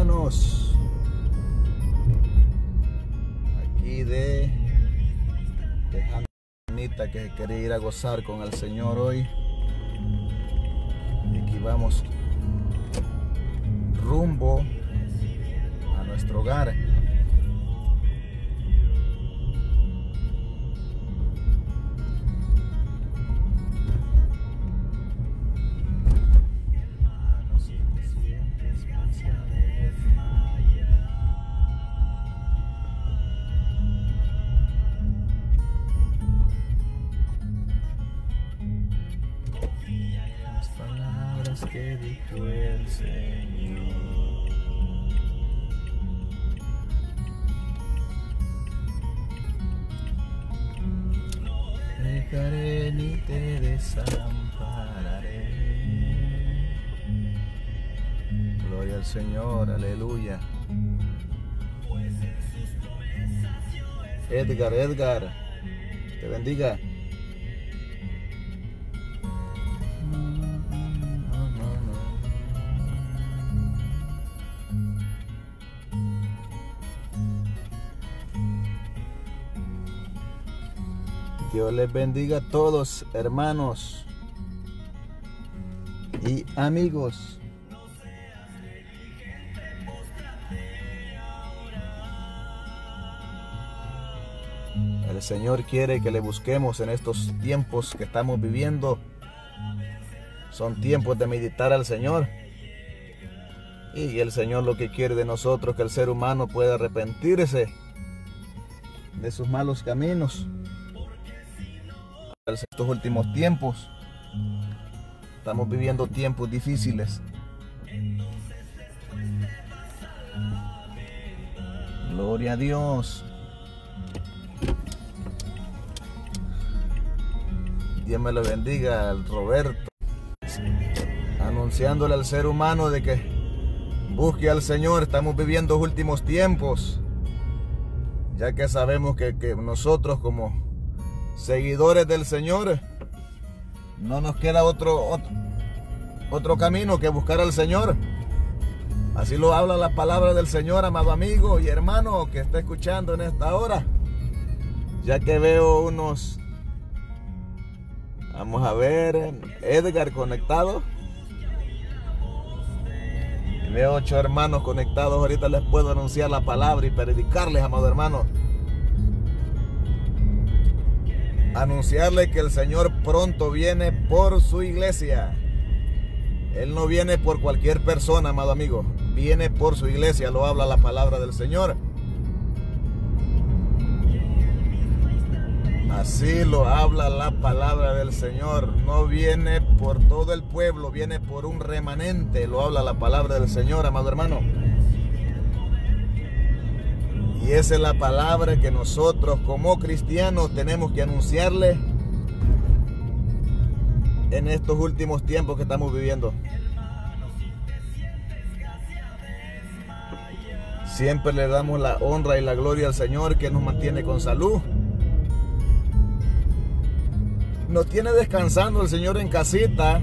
hermanos. Aquí de, la que quería ir a gozar con el Señor hoy. Y aquí vamos rumbo a nuestro hogar. Edgar, Te bendiga. Dios les bendiga a todos, hermanos y amigos. Señor quiere que le busquemos en estos tiempos que estamos viviendo. Son tiempos de meditar al Señor. Y el Señor lo que quiere de nosotros, que el ser humano pueda arrepentirse de sus malos caminos. En estos últimos tiempos estamos viviendo tiempos difíciles. Gloria a Dios. Dios me lo bendiga, el Roberto. Anunciándole al ser humano de que busque al Señor, estamos viviendo últimos tiempos, ya que sabemos que, nosotros como seguidores del Señor, no nos queda otro, otro, otro camino que buscar al Señor. Así lo habla la palabra del Señor, amado amigo y hermano que está escuchando en esta hora. Ya que veo unos Vamos a ver. Edgar conectado. Veo ocho hermanos conectados. Ahorita les puedo anunciar la palabra y predicarles, amado hermano. Anunciarles que el Señor pronto viene por su iglesia. Él no viene por cualquier persona, amado amigo. Viene por su iglesia, lo habla la palabra del Señor. Así lo habla la palabra del Señor. No viene por todo el pueblo, viene por un remanente. Lo habla la palabra del Señor, amado hermano. Y esa es la palabra que nosotros como cristianos tenemos que anunciarle en estos últimos tiempos que estamos viviendo. Siempre le damos la honra y la gloria al Señor que nos mantiene con salud no tiene descansando el Señor en casita,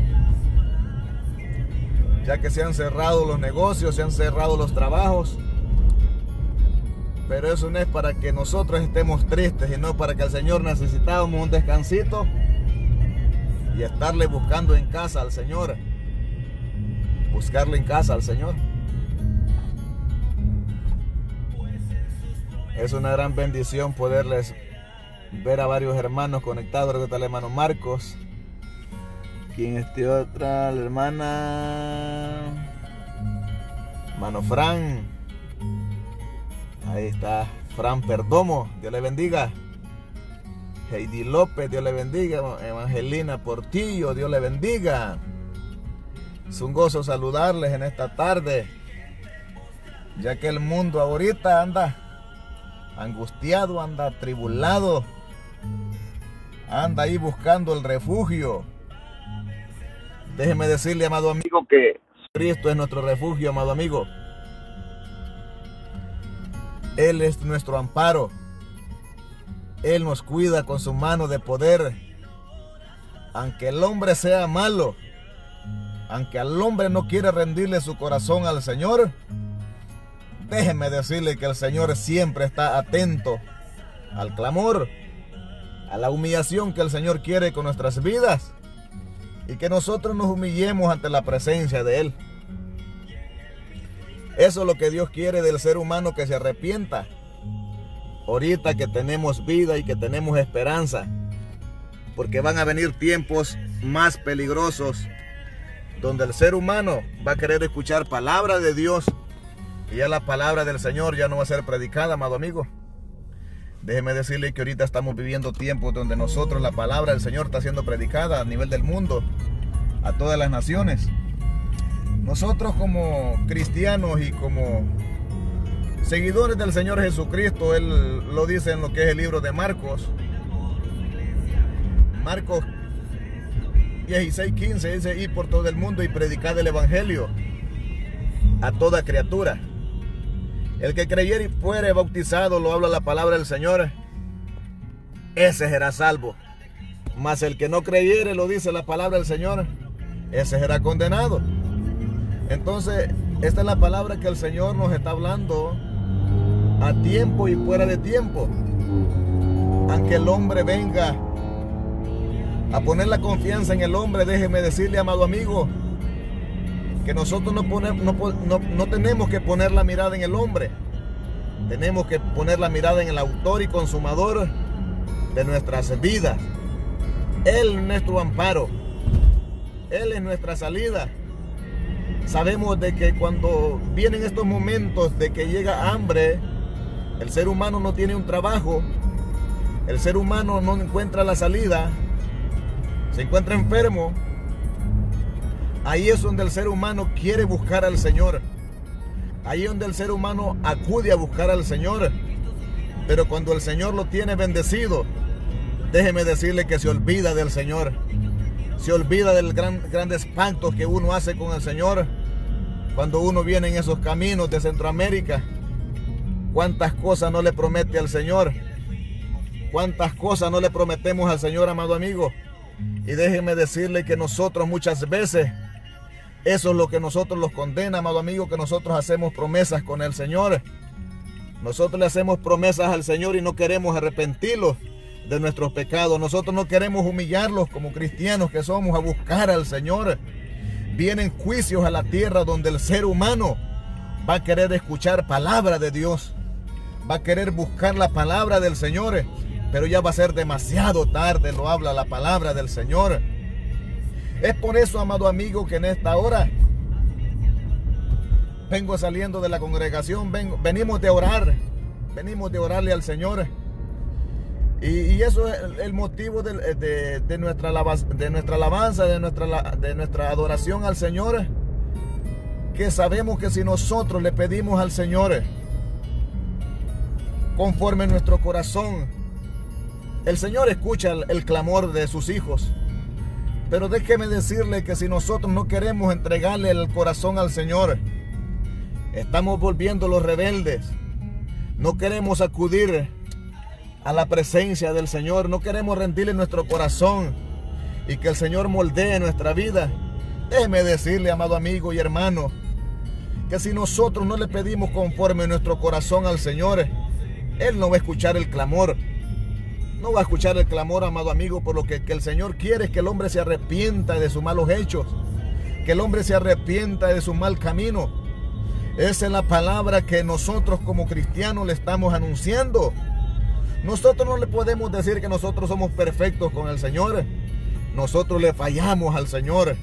ya que se han cerrado los negocios, se han cerrado los trabajos. Pero eso no es para que nosotros estemos tristes, sino para que el Señor necesitábamos un descansito y estarle buscando en casa al Señor. Buscarle en casa al Señor. Es una gran bendición poderles ver a varios hermanos conectados. ¿Qué tal el hermano Marcos. ¿Quién este otra? La hermana. Hermano Fran. Ahí está Fran Perdomo. Dios le bendiga. Heidi López, Dios le bendiga. Evangelina Portillo, Dios le bendiga. Es un gozo saludarles en esta tarde, ya que el mundo ahorita anda angustiado, anda atribulado anda ahí buscando el refugio. Déjeme decirle, amado amigo, que Cristo es nuestro refugio, amado amigo. Él es nuestro amparo. Él nos cuida con su mano de poder. Aunque el hombre sea malo, aunque el hombre no quiera rendirle su corazón al Señor, déjeme decirle que el Señor siempre está atento al clamor a la humillación que el Señor quiere con nuestras vidas y que nosotros nos humillemos ante la presencia de Él. Eso es lo que Dios quiere del ser humano que se arrepienta. Ahorita que tenemos vida y que tenemos esperanza, porque van a venir tiempos más peligrosos donde el ser humano va a querer escuchar palabra de Dios y ya la palabra del Señor ya no va a ser predicada, amado amigo. Déjeme decirle que ahorita estamos viviendo tiempos donde nosotros la palabra del Señor está siendo predicada a nivel del mundo, a todas las naciones. Nosotros como cristianos y como seguidores del Señor Jesucristo, Él lo dice en lo que es el libro de Marcos. Marcos 16, 15 dice, y por todo el mundo y predicad el Evangelio a toda criatura. El que creyere y fuere bautizado, lo habla la palabra del Señor, ese será salvo. Mas el que no creyere, lo dice la palabra del Señor, ese será condenado. Entonces, esta es la palabra que el Señor nos está hablando a tiempo y fuera de tiempo. Aunque el hombre venga a poner la confianza en el hombre, déjeme decirle, amado amigo, que nosotros no, tenemos que poner la mirada en el hombre, tenemos que poner la mirada en el autor y consumador de nuestras vidas. Él es nuestro amparo, Él es nuestra salida. Sabemos de que cuando vienen estos momentos de que llega hambre, el ser humano no tiene un trabajo, el ser humano no encuentra la salida, se encuentra enfermo, Ahí es donde el ser humano quiere buscar al Señor. Ahí es donde el ser humano acude a buscar al Señor. Pero cuando el Señor lo tiene bendecido, déjeme decirle que se olvida del Señor. Se olvida del gran, espanto que uno hace con el Señor. Cuando uno viene en esos caminos de Centroamérica, cuántas cosas no le promete al Señor. Cuántas cosas no le prometemos al Señor, amado amigo. Y déjeme decirle que nosotros muchas veces eso es lo que nosotros los condena, amado amigo, que nosotros hacemos promesas con el Señor. Nosotros le hacemos promesas al Señor y no queremos arrepentirlos de nuestros pecados. Nosotros no queremos humillarlos como cristianos que somos a buscar al Señor. Vienen juicios a la tierra donde el ser humano va a querer escuchar palabra de Dios. Va a querer buscar la palabra del Señor. Pero ya va a ser demasiado tarde, lo habla la palabra del Señor. Es por eso, amado amigo, que en esta hora vengo saliendo de la congregación, venimos de orar, venimos de orarle al Señor. Y, eso es el, motivo eh, de, nuestra alabanza, de nuestra adoración al Señor. Que sabemos que si nosotros le pedimos al Señor conforme nuestro corazón, el Señor escucha el clamor de sus hijos. Pero déjeme decirle que si nosotros no queremos entregarle el corazón al Señor, estamos volviendo los rebeldes. No queremos acudir a la presencia del Señor. No queremos rendirle nuestro corazón y que el Señor moldee nuestra vida. Déjeme decirle, amado amigo y hermano, que si nosotros no le pedimos conforme nuestro corazón al Señor, Él no va a escuchar el clamor. No va a escuchar el clamor, amado amigo, por lo que, el Señor quiere es que el hombre se arrepienta de sus malos hechos, que el hombre se arrepienta de su mal camino. Esa es la palabra que nosotros como cristianos le estamos anunciando. Nosotros no le podemos decir que nosotros somos perfectos con el Señor. Nosotros le fallamos al Señor.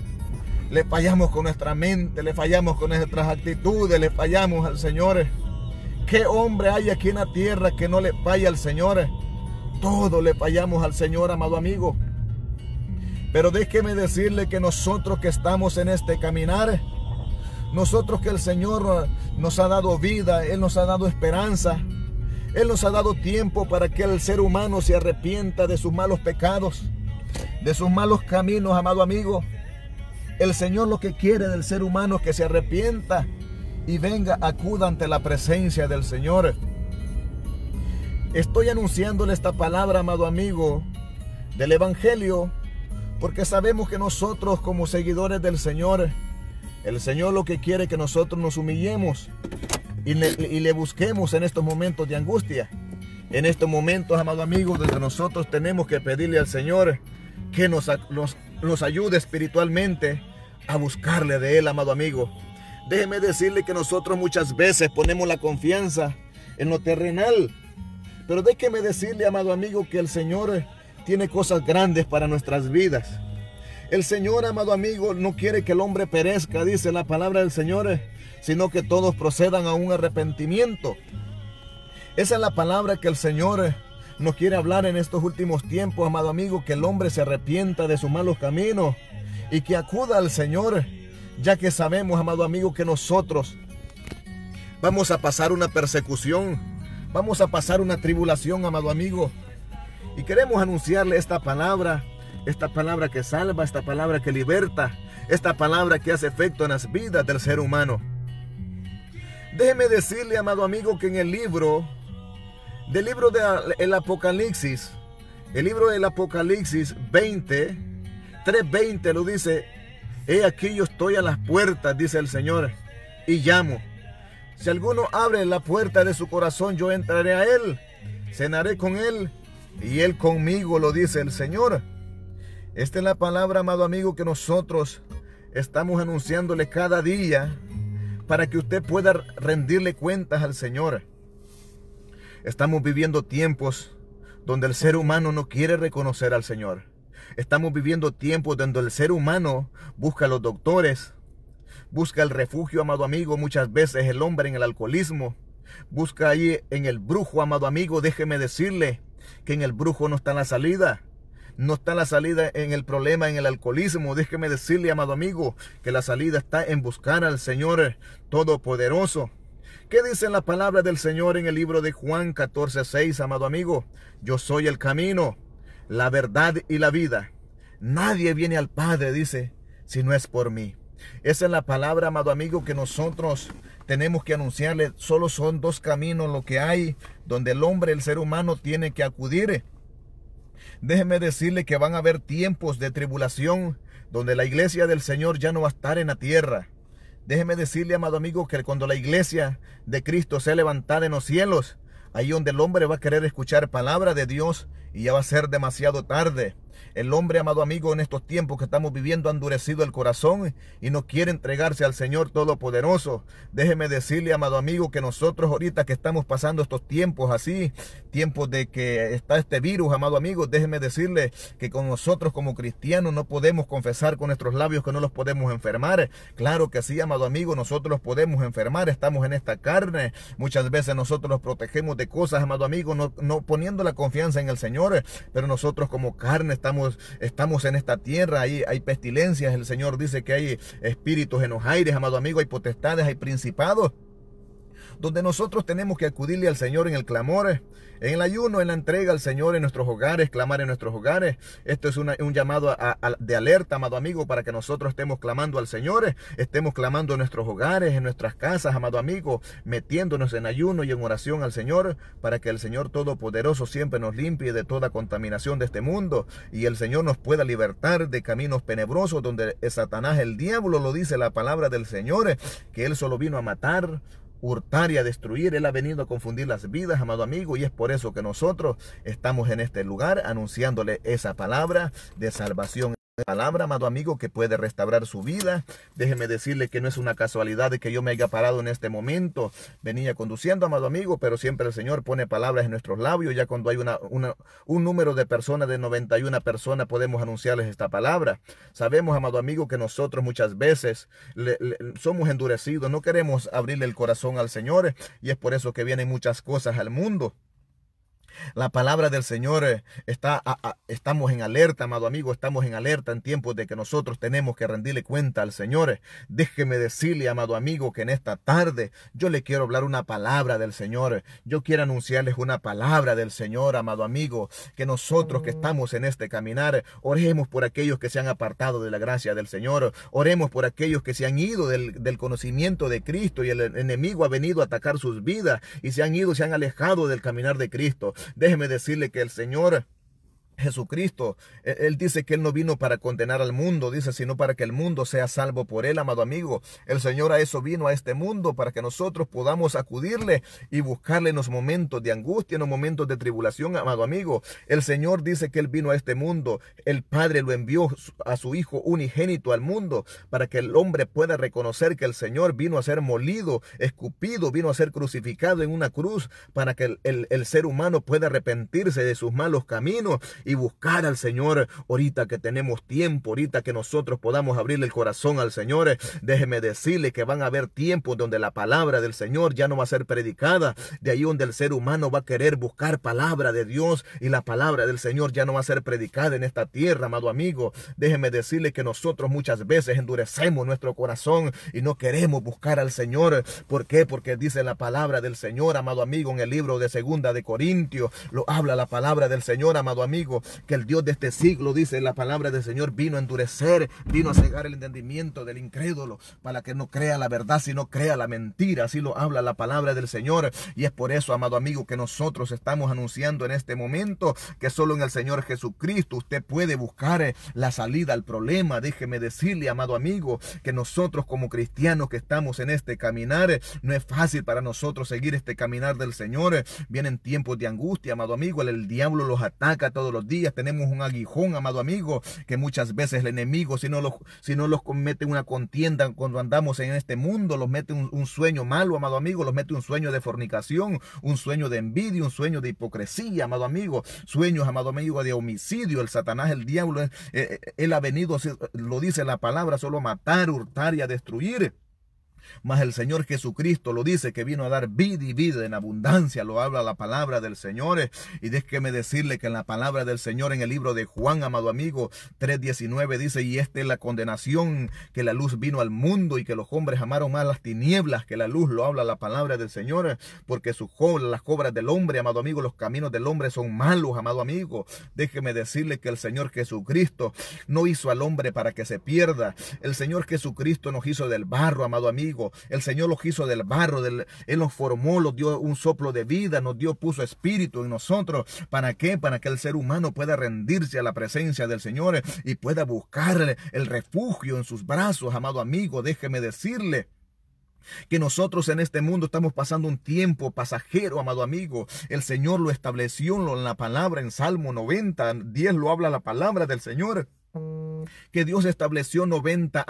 Le fallamos con nuestra mente, le fallamos con nuestras actitudes, le fallamos al Señor. ¿Qué hombre hay aquí en la tierra que no le falla al Señor? Todo le fallamos al Señor, amado amigo. Pero déjeme decirle que nosotros que estamos en este caminar, nosotros que el Señor nos ha dado vida, Él nos ha dado esperanza, Él nos ha dado tiempo para que el ser humano se arrepienta de sus malos pecados, de sus malos caminos, amado amigo. El Señor lo que quiere del ser humano es que se arrepienta y venga, acuda ante la presencia del Señor. Estoy anunciándole esta palabra, amado amigo, del Evangelio, porque sabemos que nosotros como seguidores del Señor, el Señor lo que quiere que nosotros nos humillemos y le, busquemos en estos momentos de angustia. En estos momentos, amado amigo, desde nosotros tenemos que pedirle al Señor que nos, nos, nos ayude espiritualmente a buscarle de Él, amado amigo. Déjeme decirle que nosotros muchas veces ponemos la confianza en lo terrenal, pero déjeme decirle, amado amigo, que el Señor eh, tiene cosas grandes para nuestras vidas. El Señor, amado amigo, no quiere que el hombre perezca, dice la palabra del Señor, eh, sino que todos procedan a un arrepentimiento. Esa es la palabra que el Señor eh, nos quiere hablar en estos últimos tiempos, amado amigo, que el hombre se arrepienta de sus malos caminos y que acuda al Señor, ya que sabemos, amado amigo, que nosotros vamos a pasar una persecución Vamos a pasar una tribulación, amado amigo. Y queremos anunciarle esta palabra, esta palabra que salva, esta palabra que liberta, esta palabra que hace efecto en las vidas del ser humano. Déjeme decirle, amado amigo, que en el libro, del libro del Apocalipsis, el libro del Apocalipsis 20, 3.20 lo dice, he aquí yo estoy a las puertas, dice el Señor, y llamo. Si alguno abre la puerta de su corazón, yo entraré a él, cenaré con él y él conmigo, lo dice el Señor. Esta es la palabra, amado amigo, que nosotros estamos anunciándole cada día para que usted pueda rendirle cuentas al Señor. Estamos viviendo tiempos donde el ser humano no quiere reconocer al Señor. Estamos viviendo tiempos donde el ser humano busca a los doctores, Busca el refugio, amado amigo, muchas veces el hombre en el alcoholismo. Busca ahí en el brujo, amado amigo. Déjeme decirle que en el brujo no está la salida. No está la salida en el problema, en el alcoholismo. Déjeme decirle, amado amigo, que la salida está en buscar al Señor Todopoderoso. ¿Qué dicen las palabra del Señor en el libro de Juan 14, 6, amado amigo? Yo soy el camino, la verdad y la vida. Nadie viene al Padre, dice, si no es por mí. Esa es la palabra, amado amigo, que nosotros tenemos que anunciarle. Solo son dos caminos lo que hay donde el hombre, el ser humano, tiene que acudir. Déjeme decirle que van a haber tiempos de tribulación donde la iglesia del Señor ya no va a estar en la tierra. Déjeme decirle, amado amigo, que cuando la iglesia de Cristo sea levantada en los cielos, ahí donde el hombre va a querer escuchar palabra de Dios y ya va a ser demasiado tarde. El hombre, amado amigo, en estos tiempos que estamos viviendo ha endurecido el corazón y no quiere entregarse al Señor Todopoderoso. Déjeme decirle, amado amigo, que nosotros ahorita que estamos pasando estos tiempos así, tiempos de que está este virus, amado amigo, déjeme decirle que con nosotros como cristianos no podemos confesar con nuestros labios que no los podemos enfermar. Claro que sí, amado amigo, nosotros los podemos enfermar, estamos en esta carne. Muchas veces nosotros los protegemos de cosas, amado amigo, no, no poniendo la confianza en el Señor, pero nosotros como carne estamos estamos, en esta tierra, hay, hay pestilencias, el Señor dice que hay espíritus en los aires, amado amigo, hay potestades, hay principados donde nosotros tenemos que acudirle al Señor en el clamor, en el ayuno, en la entrega al Señor en nuestros hogares, clamar en nuestros hogares. Esto es un llamado de alerta, amado amigo, para que nosotros estemos clamando al Señor, estemos clamando en nuestros hogares, en nuestras casas, amado amigo, metiéndonos en ayuno y en oración al Señor, para que el Señor Todopoderoso siempre nos limpie de toda contaminación de este mundo y el Señor nos pueda libertar de caminos penebrosos donde Satanás, el diablo, lo dice la palabra del Señor, que Él solo vino a matar, hurtar y a destruir. Él ha venido a confundir las vidas, amado amigo, y es por eso que nosotros estamos en este lugar anunciándole esa palabra de salvación palabra, amado amigo, que puede restaurar su vida. Déjeme decirle que no es una casualidad de que yo me haya parado en este momento. Venía conduciendo, amado amigo, pero siempre el Señor pone palabras en nuestros labios. Ya cuando hay una, un número de personas, de 91 personas, podemos anunciarles esta palabra. Sabemos, amado amigo, que nosotros muchas veces somos endurecidos, no queremos abrirle el corazón al Señor y es por eso que vienen muchas cosas al mundo. La palabra del Señor eh, está, estamos en alerta, amado amigo, estamos en alerta en tiempos de que nosotros tenemos que rendirle cuenta al Señor. Déjeme decirle, amado amigo, que en esta tarde yo le quiero hablar una palabra del Señor. Yo quiero anunciarles una palabra del Señor, amado amigo, que nosotros que mm. estamos en este caminar, oremos por aquellos que se han apartado de la gracia del Señor. Oremos por aquellos que se han ido del, del conocimiento de Cristo y el enemigo ha venido a atacar sus vidas y se han ido, se han alejado del caminar de Cristo. Déjeme decirle que el Señor Jesucristo. E-, él dice que Él no vino para condenar al mundo, dice, sino para que el mundo sea salvo por Él, amado amigo. El Señor a eso vino a este mundo, para que nosotros podamos acudirle y buscarle en los momentos de angustia, en los momentos de tribulación, amado amigo. El Señor dice que Él vino a este mundo. El Padre lo envió a su Hijo unigénito al mundo, para que el hombre pueda reconocer que el Señor vino a ser molido, escupido, vino a ser crucificado en una cruz, para que el, ser humano pueda arrepentirse de sus malos caminos y buscar al Señor ahorita que tenemos tiempo, ahorita que nosotros podamos abrirle el corazón al Señor. Déjeme decirle que van a haber tiempos donde la palabra del Señor ya no va a ser predicada, de ahí donde el ser humano va a querer buscar palabra de Dios y la palabra del Señor ya no va a ser predicada en esta tierra, amado amigo. Déjeme decirle que nosotros muchas veces endurecemos nuestro corazón y no queremos buscar al Señor. ¿Por qué? Porque dice la palabra del Señor, amado amigo, en el libro de Segunda de Corintios, lo habla la palabra del Señor, amado amigo que el Dios de este siglo, dice la palabra del Señor, vino a endurecer, vino a cegar el entendimiento del incrédulo, para que no crea la verdad, sino crea la mentira. Así lo habla la palabra del Señor. Y es por eso, amado amigo, que nosotros estamos anunciando en este momento que solo en el Señor Jesucristo usted puede buscar eh, la salida al problema. Déjeme decirle, amado amigo, que nosotros como cristianos que estamos en este caminar, eh, no es fácil para nosotros seguir este caminar del Señor. Vienen tiempos de angustia, amado amigo. El, diablo los ataca todos los días tenemos un aguijón, amado amigo, que muchas veces el enemigo, si no los, si no los mete una contienda cuando andamos en este mundo, los mete un, sueño malo, amado amigo, los mete un sueño de fornicación, un sueño de envidia, un sueño de hipocresía, amado amigo, sueños, amado amigo, de homicidio. El Satanás, el diablo, eh, eh, él ha venido, lo dice la palabra, solo matar, hurtar y a destruir. Mas el Señor Jesucristo lo dice que vino a dar vida y vida en abundancia. Lo habla la palabra del Señor. Y déjeme decirle que en la palabra del Señor en el libro de Juan, amado amigo, 3.19 dice, y esta es la condenación, que la luz vino al mundo y que los hombres amaron más las tinieblas que la luz. Lo habla la palabra del Señor, porque sus las obras del hombre, amado amigo, los caminos del hombre son malos, amado amigo. Déjeme decirle que el Señor Jesucristo no hizo al hombre para que se pierda. El Señor Jesucristo nos hizo del barro, amado amigo el Señor los hizo del barro, Él nos formó, los dio un soplo de vida, nos dio, puso espíritu en nosotros. ¿Para qué? Para que el ser humano pueda rendirse a la presencia del Señor eh, y pueda buscarle el refugio en sus brazos, amado amigo. Déjeme decirle que nosotros en este mundo estamos pasando un tiempo pasajero, amado amigo. El Señor lo estableció en la palabra en Salmo 90, 10 lo habla la palabra del Señor que Dios estableció 90,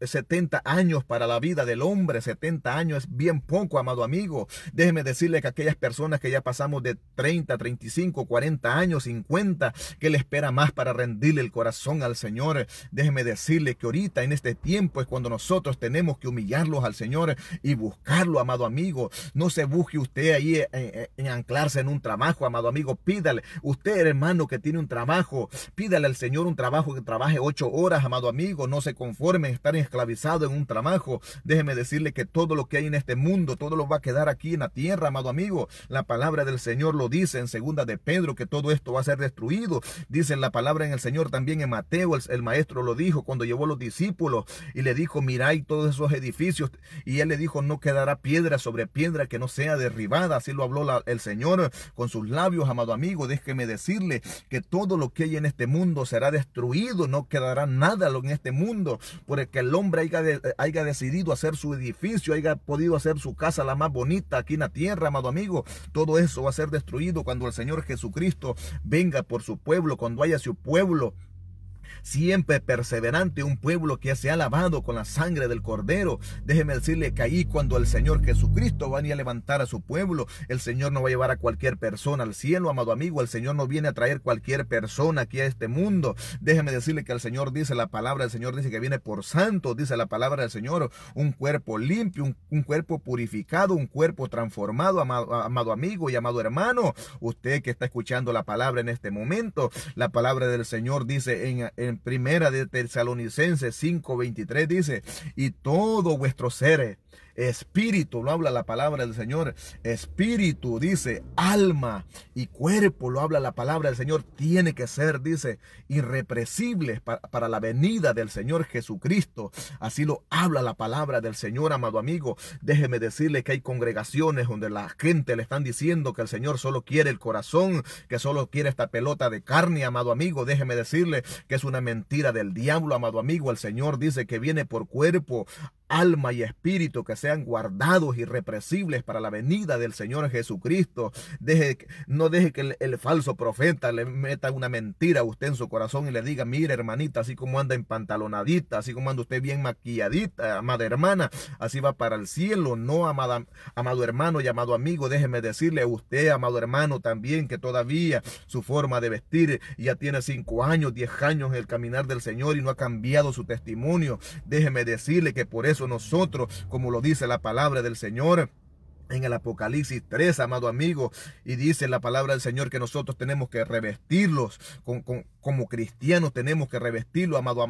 70 años para la vida del hombre. 70 años es bien poco, amado amigo. Déjeme decirle que aquellas personas que ya pasamos de 30, 35, 40 años, 50, que le espera más para rendirle el corazón al Señor. Déjeme decirle que ahorita en este tiempo es cuando nosotros tenemos que humillarlos al Señor y buscarlo, amado amigo. No se busque usted ahí en, eh, eh, eh, en anclarse en un trabajo, amado amigo. Pídale, usted hermano que tiene un trabajo, pídale al Señor un trabajo trabaje ocho horas, amado amigo, no se conforme en estar esclavizado en un trabajo. Déjeme decirle que todo lo que hay en este mundo, todo lo va a quedar aquí en la tierra, amado amigo. La palabra del Señor lo dice en segunda de Pedro, que todo esto va a ser destruido. Dice la palabra en el Señor también en Mateo, el, maestro lo dijo cuando llevó a los discípulos y le dijo, miráis todos esos edificios. Y él le dijo, no quedará piedra sobre piedra que no sea derribada. Así lo habló el Señor con sus labios, amado amigo. Déjeme decirle que todo lo que hay en este mundo será destruido no quedará nada en este mundo, por el hombre haya, haya, decidido hacer su edificio, haya podido hacer su casa la más bonita aquí en la tierra, amado amigo. Todo eso va a ser destruido cuando el Señor Jesucristo venga por su pueblo, cuando haya su pueblo siempre perseverante, un pueblo que se ha lavado con la sangre del Cordero. Déjeme decirle que ahí cuando el Señor Jesucristo va a levantar a su pueblo, el Señor no va a llevar a cualquier persona al cielo, amado amigo, el Señor no viene a traer cualquier persona aquí a este mundo. Déjeme decirle que el Señor dice la palabra, el Señor dice que viene por santo, dice la palabra del Señor, un cuerpo limpio, un, cuerpo purificado, un cuerpo transformado, amado, amado amigo y amado hermano, usted que está escuchando la palabra en este momento, la palabra del Señor dice en, en primera de Tesalonicenses 5:23 dice, y todo vuestro seres Espíritu, lo habla la palabra del Señor. Espíritu, dice, alma y cuerpo, lo habla la palabra del Señor. Tiene que ser, dice, irrepresibles para, para la venida del Señor Jesucristo. Así lo habla la palabra del Señor, amado amigo. Déjeme decirle que hay congregaciones donde la gente le están diciendo que el Señor solo quiere el corazón, que solo quiere esta pelota de carne, amado amigo. Déjeme decirle que es una mentira del diablo, amado amigo. El Señor dice que viene por cuerpo, alma y espíritu que sean guardados irrepresibles para la venida del Señor Jesucristo. Deje, no deje que el, falso profeta le meta una mentira a usted en su corazón y le diga, mire hermanita, así como anda en pantalonadita, así como anda usted bien maquilladita, amada hermana, así va para el cielo. No, amada, amado hermano y amado amigo, déjeme decirle a usted, amado hermano, también que todavía su forma de vestir ya tiene cinco años, diez años en el caminar del Señor y no ha cambiado su testimonio. Déjeme decirle que por eso eso nosotros, como lo dice la palabra del Señor, en el Apocalipsis 3, amado amigo, y dice la palabra del Señor que nosotros tenemos que revestirlos con, con, como cristianos tenemos que revestirlo, amado,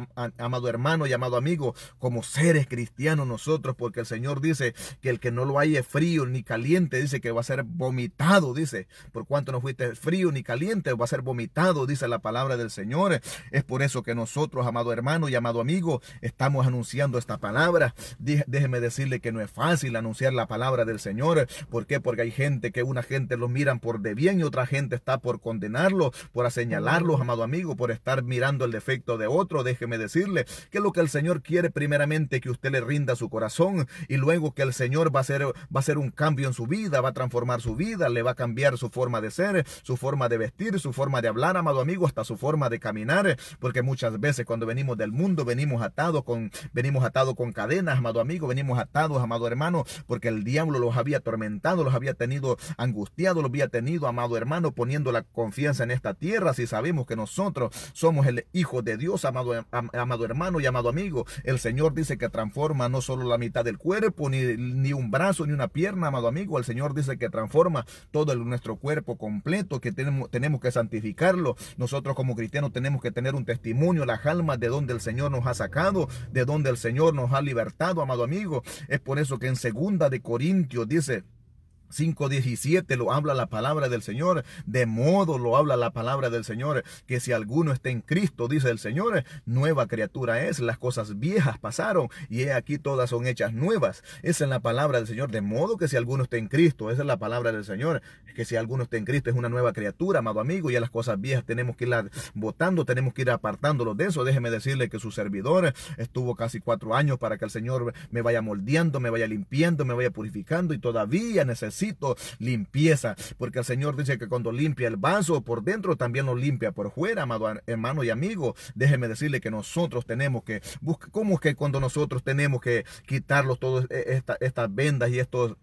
hermano y amado amigo, como seres cristianos nosotros, porque el Señor dice que el que no lo haya frío ni caliente, dice que va a ser vomitado, dice, por cuanto no fuiste frío ni caliente, va a ser vomitado, dice la palabra del Señor. Es por eso que nosotros, amado hermano y amado amigo, estamos anunciando esta palabra. Déjeme decirle que no es fácil anunciar la palabra del Señor. ¿Por qué? Porque hay gente que una gente lo miran por de bien y otra gente está por condenarlo, por señalarlo, amado amigo por estar mirando el defecto de otro, déjeme decirle que lo que el Señor quiere primeramente que usted le rinda su corazón y luego que el Señor va a hacer, va a ser un cambio en su vida, va a transformar su vida, le va a cambiar su forma de ser, su forma de vestir, su forma de hablar, amado amigo, hasta su forma de caminar, porque muchas veces cuando venimos del mundo venimos atados con venimos atados con cadenas, amado amigo, venimos atados, amado hermano, porque el diablo los había atormentado, los había tenido angustiados, los había tenido, amado hermano, poniendo la confianza en esta tierra, si sabemos que nosotros somos el hijo de Dios, amado, hermano y amado amigo. El Señor dice que transforma no solo la mitad del cuerpo, ni, un brazo, ni una pierna, amado amigo. El Señor dice que transforma todo nuestro cuerpo completo, que tenemos, tenemos que santificarlo. Nosotros como cristianos tenemos que tener un testimonio, las almas de donde el Señor nos ha sacado, de donde el Señor nos ha libertado, amado amigo. Es por eso que en segunda de Corintios dice, 5.17 lo habla la palabra del Señor, de modo lo habla la palabra del Señor, que si alguno está en Cristo, dice el Señor, nueva criatura es, las cosas viejas pasaron y he aquí todas son hechas nuevas. Esa es la palabra del Señor, de modo que si alguno está en Cristo, esa es la palabra del Señor, que si alguno está en Cristo es una nueva criatura, amado amigo, ya las cosas viejas tenemos que ir votando, tenemos que ir apartándolo de eso. Déjeme decirle que su servidor estuvo casi cuatro años para que el Señor me vaya moldeando, me vaya limpiando, me vaya purificando y todavía necesita necesito limpieza, porque el Señor dice que cuando limpia el vaso por dentro, también lo limpia por fuera, amado hermano y amigo. Déjeme decirle que nosotros tenemos que, ¿cómo es que cuando nosotros tenemos que quitarlos todas e, estas vendas y estos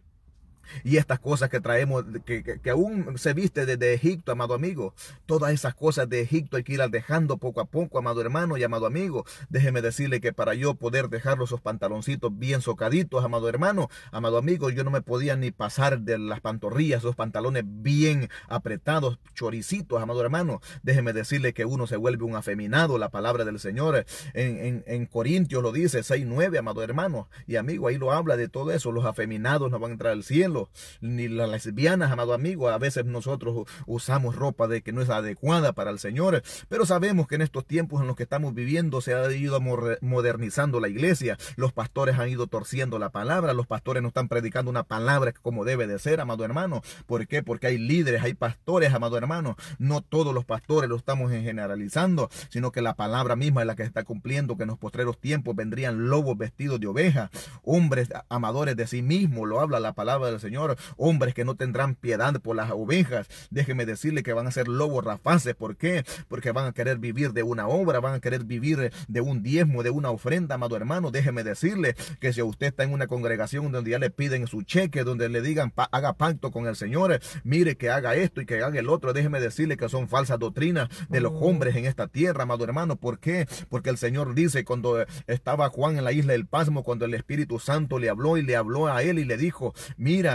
y estas cosas que traemos, que, aún se viste desde Egipto, amado amigo. Todas esas cosas de Egipto hay que irlas dejando poco a poco, amado hermano y amado amigo. Déjeme decirle que para yo poder dejar esos pantaloncitos bien socaditos, amado hermano, amado amigo, yo no me podía ni pasar de las pantorrillas, esos pantalones bien apretados, choricitos, amado hermano. Déjeme decirle que uno se vuelve un afeminado, la palabra del Señor. En, en, en Corintios lo dice 6.9, amado hermano y amigo, ahí lo habla de todo eso. Los afeminados no van a entrar al cielo ni las lesbianas, amado amigo. A veces nosotros usamos ropa de que no es adecuada para el Señor, pero sabemos que en estos tiempos en los que estamos viviendo se ha ido modernizando la iglesia. Los pastores han ido torciendo la palabra, los pastores no están predicando una palabra como debe de ser, amado hermano. ¿Por qué? Porque hay líderes, hay pastores, amado hermano. No todos los pastores lo estamos generalizando, sino que la palabra misma es la que está cumpliendo, que en los postreros tiempos vendrían lobos vestidos de oveja, hombres amadores de sí mismos, lo habla la palabra del Señor, hombres que no tendrán piedad por las ovejas. Déjeme decirle que van a ser lobos rafaces, ¿Por qué? Porque van a querer vivir de una obra, van a querer vivir de un diezmo, de una ofrenda, amado hermano. Déjeme decirle que si usted está en una congregación donde ya le piden su cheque, donde le digan haga pacto con el Señor, mire que haga esto y que haga el otro, déjeme decirle que son falsas doctrinas de los oh. hombres en esta tierra, amado hermano. ¿Por qué? Porque el Señor dice cuando estaba Juan en la isla del Pasmo, cuando el Espíritu Santo le habló y le habló a él y le dijo, mira,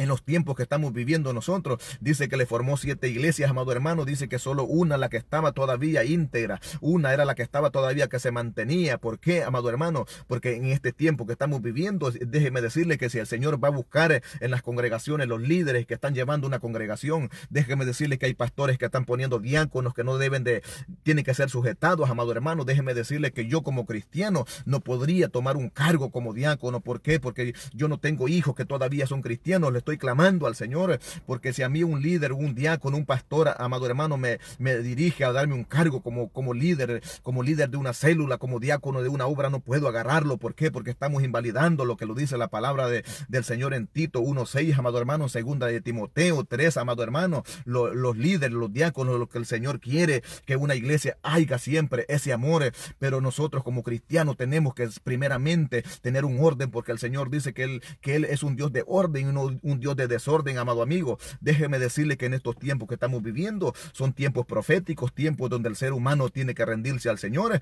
en los tiempos que estamos viviendo nosotros. Dice que le formó siete iglesias, amado hermano. Dice que solo una la que estaba todavía íntegra. Una era la que estaba todavía que se mantenía. ¿Por qué, amado hermano? Porque en este tiempo que estamos viviendo, déjeme decirle que si el Señor va a buscar en las congregaciones los líderes que están llevando una congregación, déjeme decirle que hay pastores que están poniendo diáconos que no deben de, tienen que ser sujetados, amado hermano. Déjeme decirle que yo como cristiano no podría tomar un cargo como diácono. ¿Por qué? Porque yo no tengo hijos que todavía son cristianos estoy clamando al Señor, porque si a mí un líder, un diácono, un pastor, amado hermano, me, me dirige a darme un cargo como, como líder, como líder de una célula, como diácono de una obra, no puedo agarrarlo. ¿Por qué? Porque estamos invalidando lo que lo dice la palabra del Señor en Tito 1.6, amado hermano, segunda de Timoteo 3, amado hermano, los líderes, los diáconos, lo que el Señor quiere que una iglesia haya siempre ese amor, pero nosotros como cristianos tenemos que primeramente tener un orden porque el Señor dice que Él, que él es un Dios de orden y no, un Dios de desorden, amado amigo. Déjeme decirle que en estos tiempos que estamos viviendo son tiempos proféticos, tiempos donde el ser humano tiene que rendirse al Señor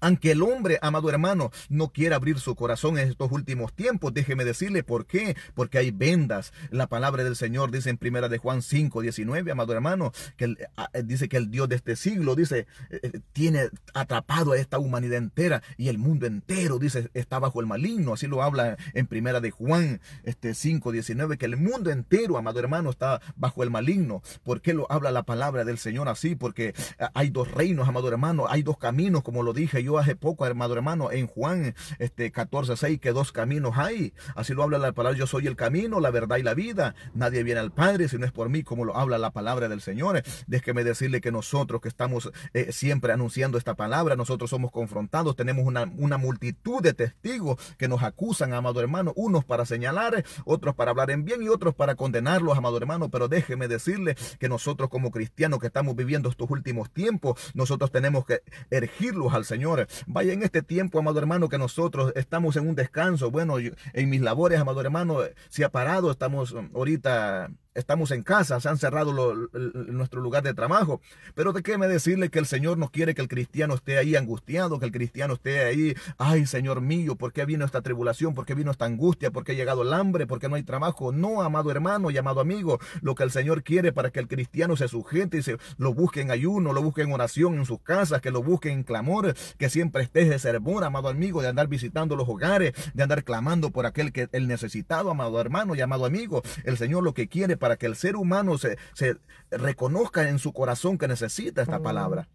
aunque el hombre, amado hermano, no quiera abrir su corazón en estos últimos tiempos, déjeme decirle por qué, porque hay vendas. La palabra del Señor dice en primera de Juan 5, 19, amado hermano, que ah, eh, dice que el Dios de este siglo, dice, eh, eh, tiene atrapado a esta humanidad entera y el mundo entero, dice, está bajo el maligno. Así lo habla en primera de Juan este 5, 19, que el mundo entero, amado hermano, está bajo el maligno. ¿Por qué lo habla la palabra del Señor así? Porque ah, hay dos reinos, amado hermano, hay dos caminos, como lo dije yo hace poco, hermano, hermano, en Juan este, 14, 6, que dos caminos hay. Así lo habla la palabra, yo soy el camino, la verdad y la vida. Nadie viene al Padre si no es por mí, como lo habla la palabra del Señor. Déjeme decirle que nosotros que estamos eh, siempre anunciando esta palabra, nosotros somos confrontados, tenemos una, una multitud de testigos que nos acusan, amado hermano, unos para señalar, otros para hablar en bien y otros para condenarlos, amado hermano. Pero déjeme decirle que nosotros como cristianos que estamos viviendo estos últimos tiempos, nosotros tenemos que ergirlos al Señor Vaya en este tiempo, amado hermano, que nosotros estamos en un descanso. Bueno, en mis labores, amado hermano, si ha parado, estamos um, ahorita estamos en casa, se han cerrado nuestro lugar de trabajo. Pero me decirle que el Señor no quiere que el cristiano esté ahí angustiado, que el cristiano esté ahí, ay Señor mío, ¿por qué vino esta tribulación? ¿Por qué vino esta angustia? ¿Por qué ha llegado el hambre? ¿Por qué no hay trabajo? No, amado hermano y amado amigo, lo que el Señor quiere para que el cristiano se sujete y se, lo busque en ayuno, lo busque en oración en sus casas, que lo busque en clamor, que siempre esté de sermón, amado amigo, de andar visitando los hogares, de andar clamando por aquel que el necesitado, amado hermano llamado amado amigo. El Señor lo que quiere para para que el ser humano se, se reconozca en su corazón que necesita esta mm. palabra.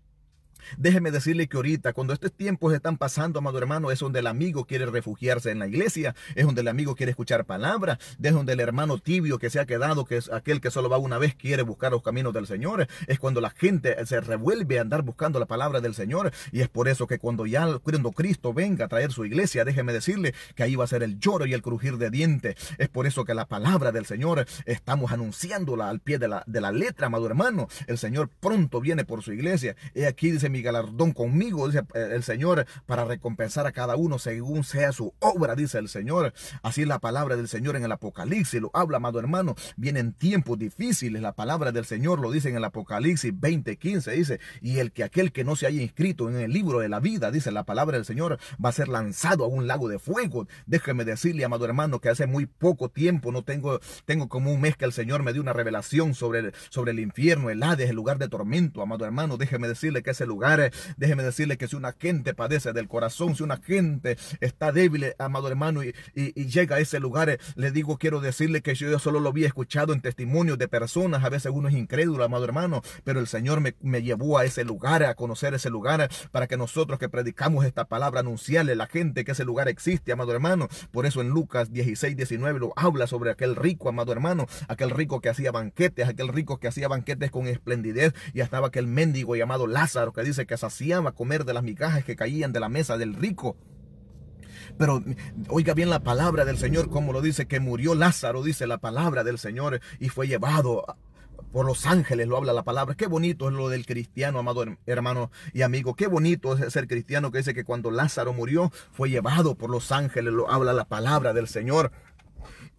Déjeme decirle que ahorita, cuando estos tiempos están pasando, amado hermano, es donde el amigo quiere refugiarse en la iglesia, es donde el amigo quiere escuchar palabra, es donde el hermano tibio que se ha quedado, que es aquel que solo va una vez, quiere buscar los caminos del Señor, es cuando la gente se revuelve a andar buscando la palabra del Señor y es por eso que cuando ya cuando Cristo venga a traer su iglesia, déjeme decirle que ahí va a ser el lloro y el crujir de dientes. Es por eso que la palabra del Señor estamos anunciándola al pie de la, de la letra, amado hermano. El Señor pronto viene por su iglesia. Y aquí dice mi galardón conmigo, dice eh, el Señor, para recompensar a cada uno según sea su obra, dice el Señor. Así es la palabra del Señor en el Apocalipsis, lo habla, amado hermano. Vienen tiempos difíciles, la palabra del Señor lo dice en el Apocalipsis 20:15, dice, y el que aquel que no se haya inscrito en el libro de la vida, dice la palabra del Señor, va a ser lanzado a un lago de fuego. Déjeme decirle, amado hermano, que hace muy poco tiempo, no tengo, tengo como un mes que el Señor me dio una revelación sobre sobre el infierno, el Hades, el lugar de tormento, amado hermano. Déjeme decirle que ese lugar Déjeme decirle que si una gente padece del corazón, si una gente está débil, amado hermano, y, llega a ese lugar, le digo, quiero decirle que yo solo lo había escuchado en testimonios de personas. A veces uno es incrédulo, amado hermano, pero el Señor me, llevó a ese lugar, a conocer ese lugar, para que nosotros que predicamos esta palabra, anunciarle a la gente que ese lugar existe, amado hermano. Por eso en Lucas 16, 19 lo habla sobre aquel rico, amado hermano, aquel rico que hacía banquetes, aquel rico que hacía banquetes con esplendidez y estaba aquel mendigo llamado Lázaro que dice, dice que saciaba comer de las migajas que caían de la mesa del rico. Pero oiga bien la palabra del Señor, como lo dice, que murió Lázaro, dice la palabra del Señor, y fue llevado por los ángeles, lo habla la palabra. Qué bonito es lo del cristiano, amado hermano y amigo. Qué bonito es ser cristiano que dice que cuando Lázaro murió fue llevado por los ángeles, lo habla la palabra del Señor.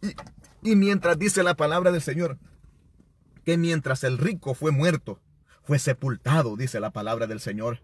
Y, y mientras dice la palabra del Señor, que mientras el rico fue muerto, fue sepultado, dice la palabra del Señor.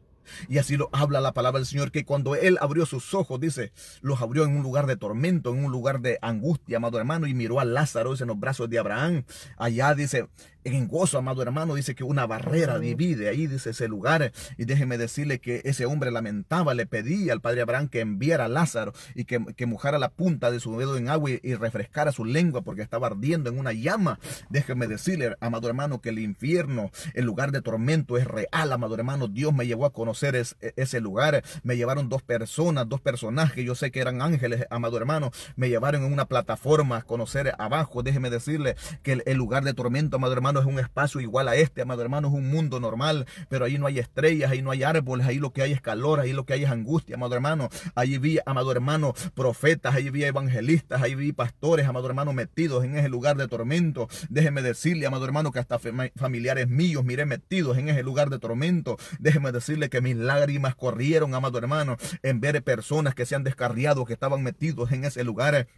Y así lo habla la palabra del Señor, que cuando Él abrió sus ojos, dice, los abrió en un lugar de tormento, en un lugar de angustia, amado hermano, y miró a Lázaro dice, en los brazos de Abraham. Allá dice, en gozo, amado hermano, dice que una barrera divide ahí, dice ese lugar. Y déjeme decirle que ese hombre lamentaba, le pedía al padre Abraham que enviara a Lázaro y que, mojara la punta de su dedo en agua y, y refrescara su lengua porque estaba ardiendo en una llama. Déjeme decirle, amado hermano, que el infierno, el lugar de tormento es real, amado hermano. Dios me llevó a conocer e, ese lugar. Me llevaron dos personas, dos personajes, yo sé que eran ángeles, amado hermano. Me llevaron en una plataforma a conocer abajo. Déjeme decirle que el, lugar de tormento, amado hermano, es un espacio igual a este, amado hermano, es un mundo normal, pero ahí no hay estrellas, ahí no hay árboles, ahí lo que hay es calor, ahí lo que hay es angustia, amado hermano. ahí vi, amado hermano, profetas, ahí vi evangelistas, ahí vi pastores, amado hermano, metidos en ese lugar de tormento. Déjeme decirle, amado hermano, que hasta familiares míos miré metidos en ese lugar de tormento. Déjeme decirle que mi mis lágrimas corrieron, amado hermano, en ver personas que se han descarriado, que estaban metidos en ese lugar.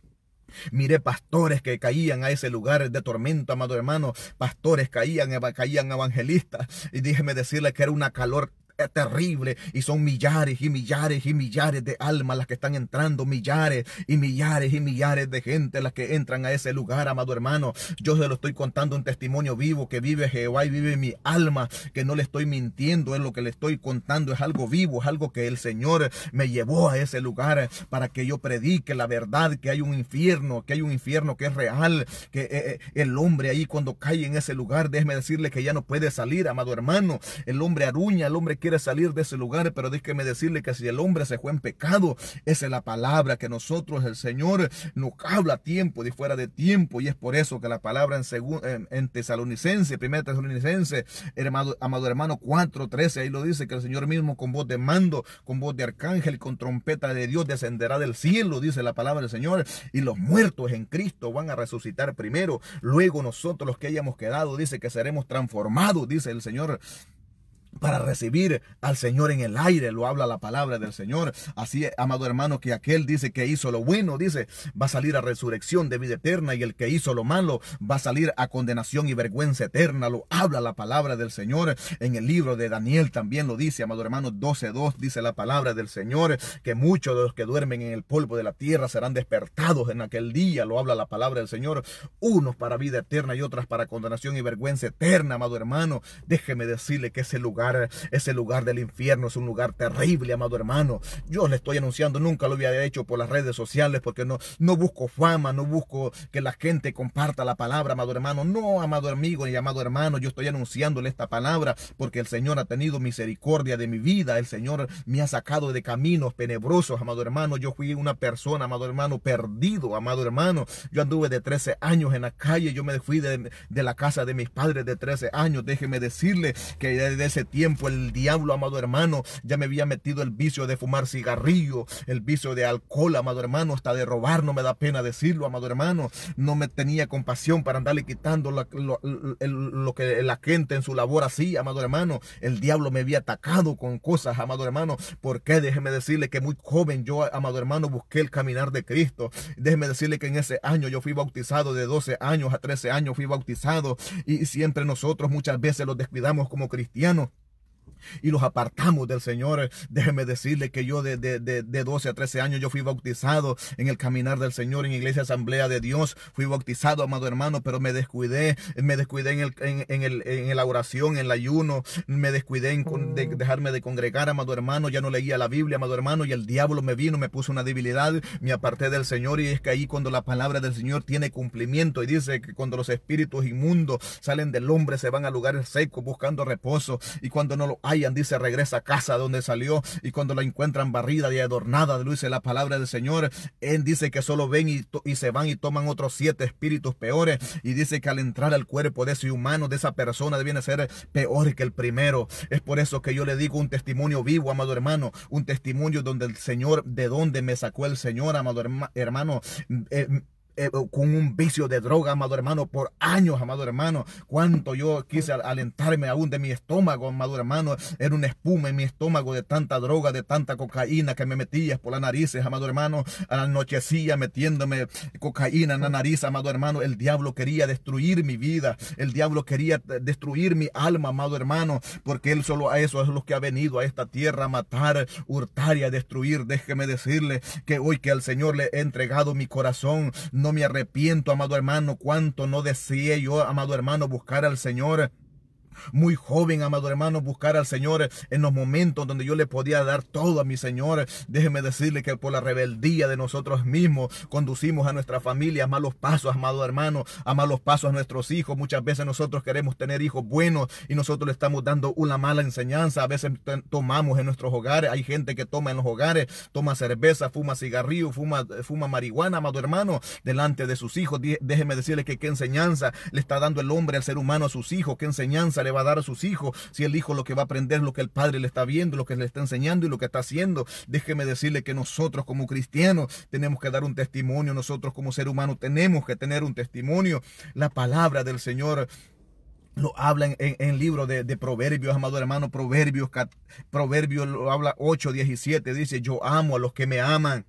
Miré pastores que caían a ese lugar de tormento, amado hermano. Pastores caían, caían evangelistas. Y déjeme decirle que era una calor terrible y son millares y millares y millares de almas las que están entrando, millares y millares y millares de gente las que entran a ese lugar, amado hermano. Yo se lo estoy contando un testimonio vivo que vive Jehová y vive mi alma, que no le estoy mintiendo, es lo que le estoy contando, es algo vivo, es algo que el Señor me llevó a ese lugar para que yo predique la verdad, que hay un infierno, que hay un infierno que es real, que eh, eh, el hombre ahí cuando cae en ese lugar, déjeme decirle que ya no puede salir, amado hermano. El hombre aruña, el hombre quiere salir de ese lugar, pero déjeme decirle que si el hombre se fue en pecado, esa es la palabra que nosotros, el Señor, nos habla a tiempo y fuera de tiempo. Y es por eso que la palabra en, en, Tesalonicense, primera Tesalonicense, hermano, amado hermano 4.13 ahí lo dice que el Señor mismo con voz de mando, con voz de arcángel, con trompeta de Dios descenderá del cielo, dice la palabra del Señor, y los muertos en Cristo van a resucitar primero, luego nosotros los que hayamos quedado, dice que seremos transformados, dice el Señor para recibir al Señor en el aire, lo habla la palabra del Señor. Así, amado hermano, que aquel dice que hizo lo bueno, dice, va a salir a resurrección de vida eterna y el que hizo lo malo va a salir a condenación y vergüenza eterna, lo habla la palabra del Señor. En el libro de Daniel también lo dice, amado hermano, 12.2 dice la palabra del Señor, que muchos de los que duermen en el polvo de la tierra serán despertados en aquel día, lo habla la palabra del Señor, unos para vida eterna y otras para condenación y vergüenza eterna, amado hermano. Déjeme decirle que ese lugar ese lugar del infierno es un lugar terrible, amado hermano. Yo le estoy anunciando, nunca lo había hecho por las redes sociales porque no, no busco fama, no busco que la gente comparta la palabra, amado hermano. No, amado amigo ni amado hermano, yo estoy anunciándole esta palabra porque el Señor ha tenido misericordia de mi vida. El Señor me ha sacado de caminos penebrosos, amado hermano. Yo fui una persona, amado hermano, perdido, amado hermano. Yo anduve de 13 años en la calle, yo me fui de, de la casa de mis padres de 13 años. Déjeme decirle que desde ese tiempo el diablo, amado hermano, ya me había metido el vicio de fumar cigarrillo, el vicio de alcohol, amado hermano, hasta de robar, no me da pena decirlo, amado hermano. No me tenía compasión para andarle quitando lo, que la gente en su labor hacía, amado hermano. El diablo me había atacado con cosas, amado hermano. porque Déjeme decirle que muy joven yo, amado hermano, busqué el caminar de Cristo. Déjeme decirle que en ese año yo fui bautizado de 12 años a 13 años, fui bautizado y siempre nosotros muchas veces los descuidamos como cristianos y los apartamos del Señor. Déjeme decirle que yo de, de, de, 12 a 13 años yo fui bautizado en el caminar del Señor, en Iglesia Asamblea de Dios. Fui bautizado, amado hermano, pero me descuidé, me descuidé en, el, en, el, la oración, en el ayuno, me descuidé en oh. dejarme de congregar, amado hermano, ya no leía la Biblia, amado hermano, y el diablo me vino, me puso una debilidad, me aparté del Señor y es que ahí cuando la palabra del Señor tiene cumplimiento y dice que cuando los espíritus inmundos salen del hombre, se van a lugares secos buscando reposo y cuando no lo and dice, regresa a casa donde salió y cuando la encuentran barrida y adornada, de dice la palabra del Señor, él dice que solo ven y, se van y toman otros siete espíritus peores y dice que al entrar al cuerpo de ese humano, de esa persona, viene ser peor que el primero. Es por eso que yo le digo un testimonio vivo, amado hermano, un testimonio donde el Señor, de dónde me sacó el Señor, amado hermano, eh, eh, con un vicio de droga, amado hermano, por años, amado hermano. Cuánto yo quise alentarme aún de mi estómago, amado hermano. Era una espuma en mi estómago de tanta droga, de tanta cocaína que me metías por las narices, amado hermano. A la anochecía metiéndome cocaína en la nariz, amado hermano. El diablo quería destruir mi vida. El diablo quería destruir mi alma, amado hermano. Porque él solo a eso es lo que ha venido a esta tierra a matar, hurtar y a destruir. Déjeme decirle que hoy que al Señor le he entregado mi corazón, no me arrepiento, amado hermano, cuánto no deseé yo, amado hermano, buscar al Señor muy joven, amado hermano, buscar al Señor en los momentos donde yo le podía dar todo a mi Señor. Déjeme decirle que por la rebeldía de nosotros mismos conducimos a nuestra familia a malos pasos, amado hermano, a malos pasos a nuestros hijos. Muchas veces nosotros queremos tener hijos buenos y nosotros le estamos dando una mala enseñanza. A veces tomamos en nuestros hogares, hay gente que toma en los hogares, toma cerveza, fuma cigarrillo, fuma, fuma marihuana, amado hermano, delante de sus hijos. Déjeme decirle que qué enseñanza le está dando el hombre, al ser humano a sus hijos, qué enseñanza le va a dar a sus hijos, si el hijo lo que va a aprender, lo que el padre le está viendo, lo que le está enseñando y lo que está haciendo. Déjeme decirle que nosotros como cristianos tenemos que dar un testimonio, nosotros como ser humano tenemos que tener un testimonio. La palabra del Señor lo habla en, el libro de, Proverbios, amado hermano, Proverbios, Proverbios lo habla 8, 17, dice, yo amo a los que me aman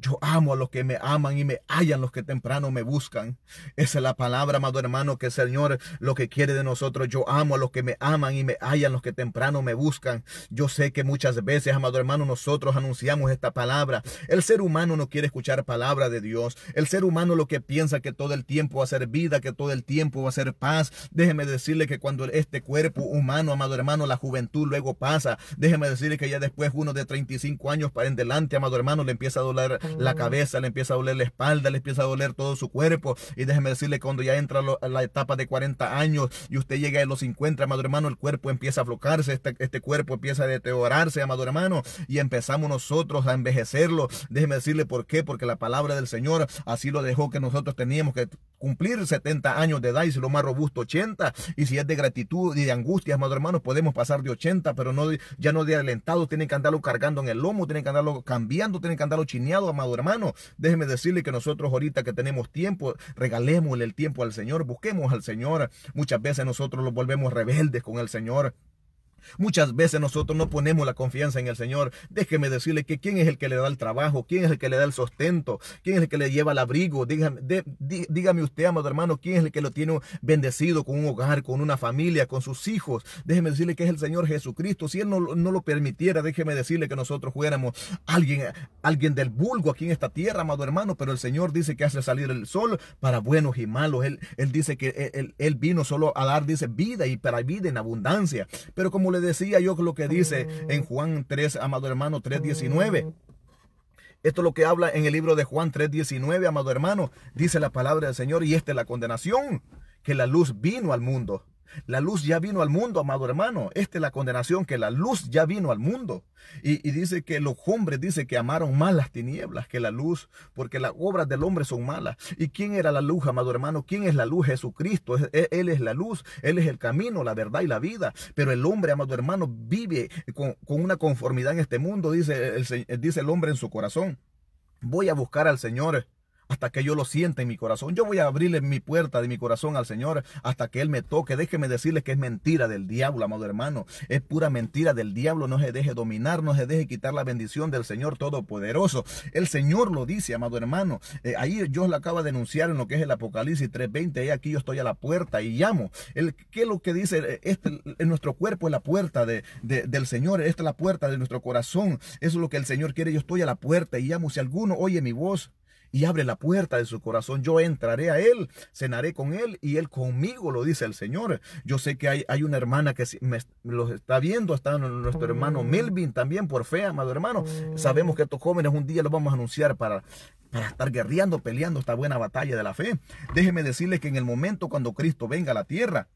yo amo a los que me aman y me hallan los que temprano me buscan. Esa es la palabra, amado hermano, que el Señor lo que quiere de nosotros. Yo amo a los que me aman y me hallan los que temprano me buscan. Yo sé que muchas veces, amado hermano, nosotros anunciamos esta palabra. El ser humano no quiere escuchar palabra de Dios. El ser humano lo que piensa que todo el tiempo va a ser vida, que todo el tiempo va a ser paz. Déjeme decirle que cuando este cuerpo humano, amado hermano, la juventud luego pasa. Déjeme decirle que ya después uno de 35 años para en delante, amado hermano, le empieza a doler la cabeza, le empieza a doler la espalda, le empieza a doler todo su cuerpo. Y déjeme decirle, cuando ya entra la etapa de 40 años y usted llega a los 50, amado hermano, el cuerpo empieza a flocarse, este, este, cuerpo empieza a deteriorarse, amado hermano, y empezamos nosotros a envejecerlo. Déjeme decirle por qué, porque la palabra del Señor así lo dejó que nosotros teníamos que cumplir 70 años de edad y si lo más robusto 80. Y si es de gratitud y de angustia, amado hermano, podemos pasar de 80, pero no, ya no de alentados. tienen que andarlo cargando en el lomo, tienen que andarlo cambiando, tienen que andarlo chineado, amado hermano. Déjeme decirle que nosotros ahorita que tenemos tiempo, regalémosle el tiempo al Señor, busquemos al Señor. Muchas veces nosotros los volvemos rebeldes con el Señor. Muchas veces nosotros no ponemos la confianza en el Señor. Déjeme decirle que quién es el que le da el trabajo, quién es el que le da el sostento, quién es el que le lleva el abrigo. Dígame, usted, amado hermano, quién es el que lo tiene bendecido con un hogar, con una familia, con sus hijos. Déjeme decirle que es el Señor Jesucristo. Si Él no, lo permitiera, déjeme decirle que nosotros fuéramos alguien, alguien del vulgo aquí en esta tierra, amado hermano, pero el Señor dice que hace salir el sol para buenos y malos. Él, él dice que él, él vino solo a dar, dice, vida y para vida en abundancia. Pero como le decía yo lo que dice mm. en Juan 3, amado hermano, 3.19. Mm. Esto lo que habla en el libro de Juan 3.19, amado hermano. Dice la palabra del Señor y esta es la condenación, que la luz vino al mundo la luz ya vino al mundo, amado hermano. Esta es la condenación, que la luz ya vino al mundo. Y, dice que los hombres, dice que amaron más las tinieblas que la luz, porque las obras del hombre son malas. ¿Y quién era la luz, amado hermano? ¿Quién es la luz? Jesucristo. E, él es la luz, Él es el camino, la verdad y la vida. Pero el hombre, amado hermano, vive con, una conformidad en este mundo, dice dice el hombre en su corazón. Voy a buscar al Señor hasta que yo lo sienta en mi corazón. Yo voy a abrirle mi puerta de mi corazón al Señor hasta que Él me toque. Déjeme decirles que es mentira del diablo, amado hermano. Es pura mentira del diablo. No se deje dominar, no se deje quitar la bendición del Señor Todopoderoso. El Señor lo dice, amado hermano. Eh, ahí yo lo acaba de denunciar, en lo que es el Apocalipsis 3.20. Ahí aquí yo estoy a la puerta y llamo. El, ¿Qué es lo que dice? en eh, este, eh, nuestro cuerpo es la puerta del Señor. Esta es la puerta de nuestro corazón. Eso es lo que el Señor quiere. Yo estoy a la puerta y llamo. Si alguno oye mi voz y abre la puerta de su corazón, yo entraré a Él, cenaré con Él y Él conmigo, lo dice el Señor. Yo sé que hay, una hermana que los está viendo, está nuestro hermano oh. Melvin también, por fe, amado hermano. Oh. Sabemos que estos jóvenes un día los vamos a anunciar para, estar guerreando, peleando esta buena batalla de la fe. Déjeme decirles que en el momento cuando Cristo venga a la tierra,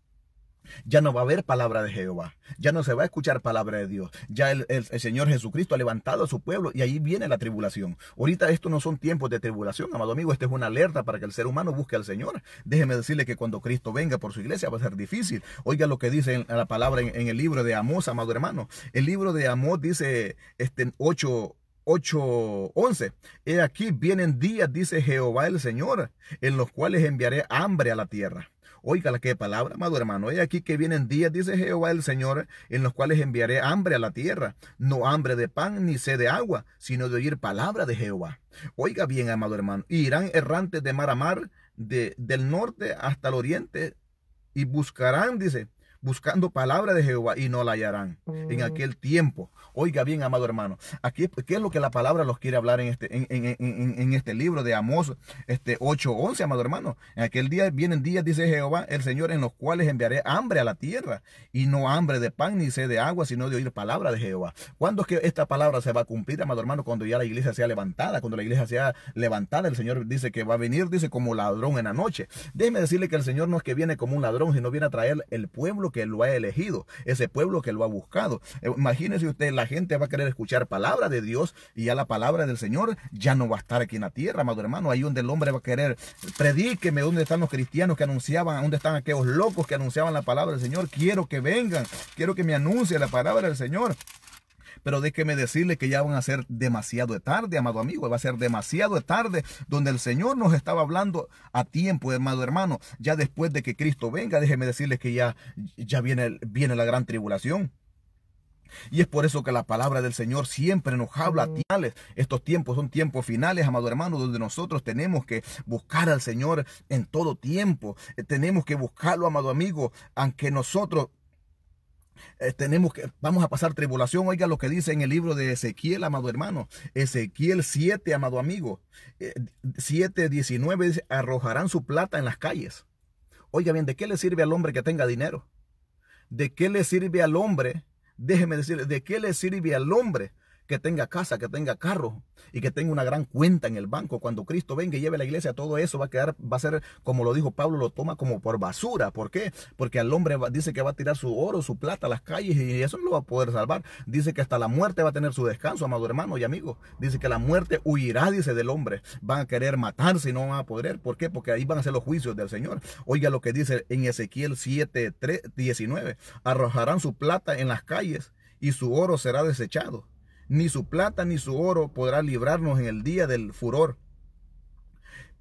ya no va a haber palabra de Jehová, ya no se va a escuchar palabra de Dios, ya el, Señor Jesucristo ha levantado a su pueblo y ahí viene la tribulación. Ahorita esto no son tiempos de tribulación, amado amigo, esta es una alerta para que el ser humano busque al Señor. Déjeme decirle que cuando Cristo venga por su iglesia va a ser difícil. Oiga lo que dice la palabra en, el libro de Amós, amado hermano. El libro de Amós dice este, 8:11. He aquí vienen días, dice Jehová el Señor, en los cuales enviaré hambre a la tierra Oiga, la que palabra, amado hermano. He aquí que vienen días, dice Jehová el Señor, en los cuales enviaré hambre a la tierra, no hambre de pan ni sed de agua, sino de oír palabra de Jehová. Oiga bien, amado hermano, irán errantes de mar a mar, de, del norte hasta el oriente, y buscarán, dice, buscando palabra de Jehová y no la hallarán en oh. aquel tiempo. Oiga bien, amado hermano, aquí qué es lo que la palabra los quiere hablar en este, en, este libro de Amós este 8:11, amado hermano. En aquel día vienen días, dice Jehová, el Señor, en los cuales enviaré hambre a la tierra y no hambre de pan ni sed de agua, sino de oír palabra de Jehová. ¿Cuándo es que esta palabra se va a cumplir, amado hermano? Cuando ya la iglesia sea levantada, cuando la iglesia sea levantada, el Señor dice que va a venir, dice como ladrón en la noche. Déjeme decirle que el Señor no es que viene como un ladrón, sino viene a traer el pueblo que lo ha elegido, ese pueblo que lo ha buscado. Eh, imagínese usted, la gente va a querer escuchar palabra de Dios y ya la palabra del Señor ya no va a estar aquí en la tierra, amado hermano. Ahí donde el hombre va a querer, predíqueme dónde están los cristianos que anunciaban, dónde están aquellos locos que anunciaban la palabra del Señor. Quiero que vengan, quiero que me anuncie la palabra del Señor. Pero déjeme decirles que ya van a ser demasiado tarde, amado amigo, va a ser demasiado tarde donde el Señor nos estaba hablando a tiempo, amado hermano. Ya después de que Cristo venga, déjeme decirles que ya, ya viene, viene la gran tribulación. Y es por eso que la palabra del Señor siempre nos habla. a Finales. Estos tiempos son tiempos finales, amado hermano, donde nosotros tenemos que buscar al Señor en todo tiempo. Eh, tenemos que buscarlo, amado amigo, aunque nosotros eh, tenemos que, vamos a pasar tribulación. Oiga lo que dice en el libro de Ezequiel, amado hermano. Ezequiel 7, amado amigo. 719 7, 19 dice, arrojarán su plata en las calles. Oiga bien, ¿de qué le sirve al hombre que tenga dinero? ¿De qué le sirve al hombre? Déjeme decirle ¿de qué le sirve al hombre que tenga casa, que tenga carro y que tenga una gran cuenta en el banco. Cuando Cristo venga y lleve a la iglesia, todo eso va a quedar, va a ser, como lo dijo Pablo, lo toma como por basura. ¿Por qué? Porque al hombre dice que va a tirar su oro, su plata a las calles y eso no lo va a poder salvar. Dice que hasta la muerte va a tener su descanso, amado hermano y amigo. Dice que la muerte huirá, dice del hombre. Van a querer matarse y no van a poder. ¿Por qué? Porque ahí van a ser los juicios del Señor. Oiga lo que dice en Ezequiel 7, 3, 19. Arrojarán su plata en las calles y su oro será desechado. Ni su plata ni su oro podrá librarnos en el día del furor.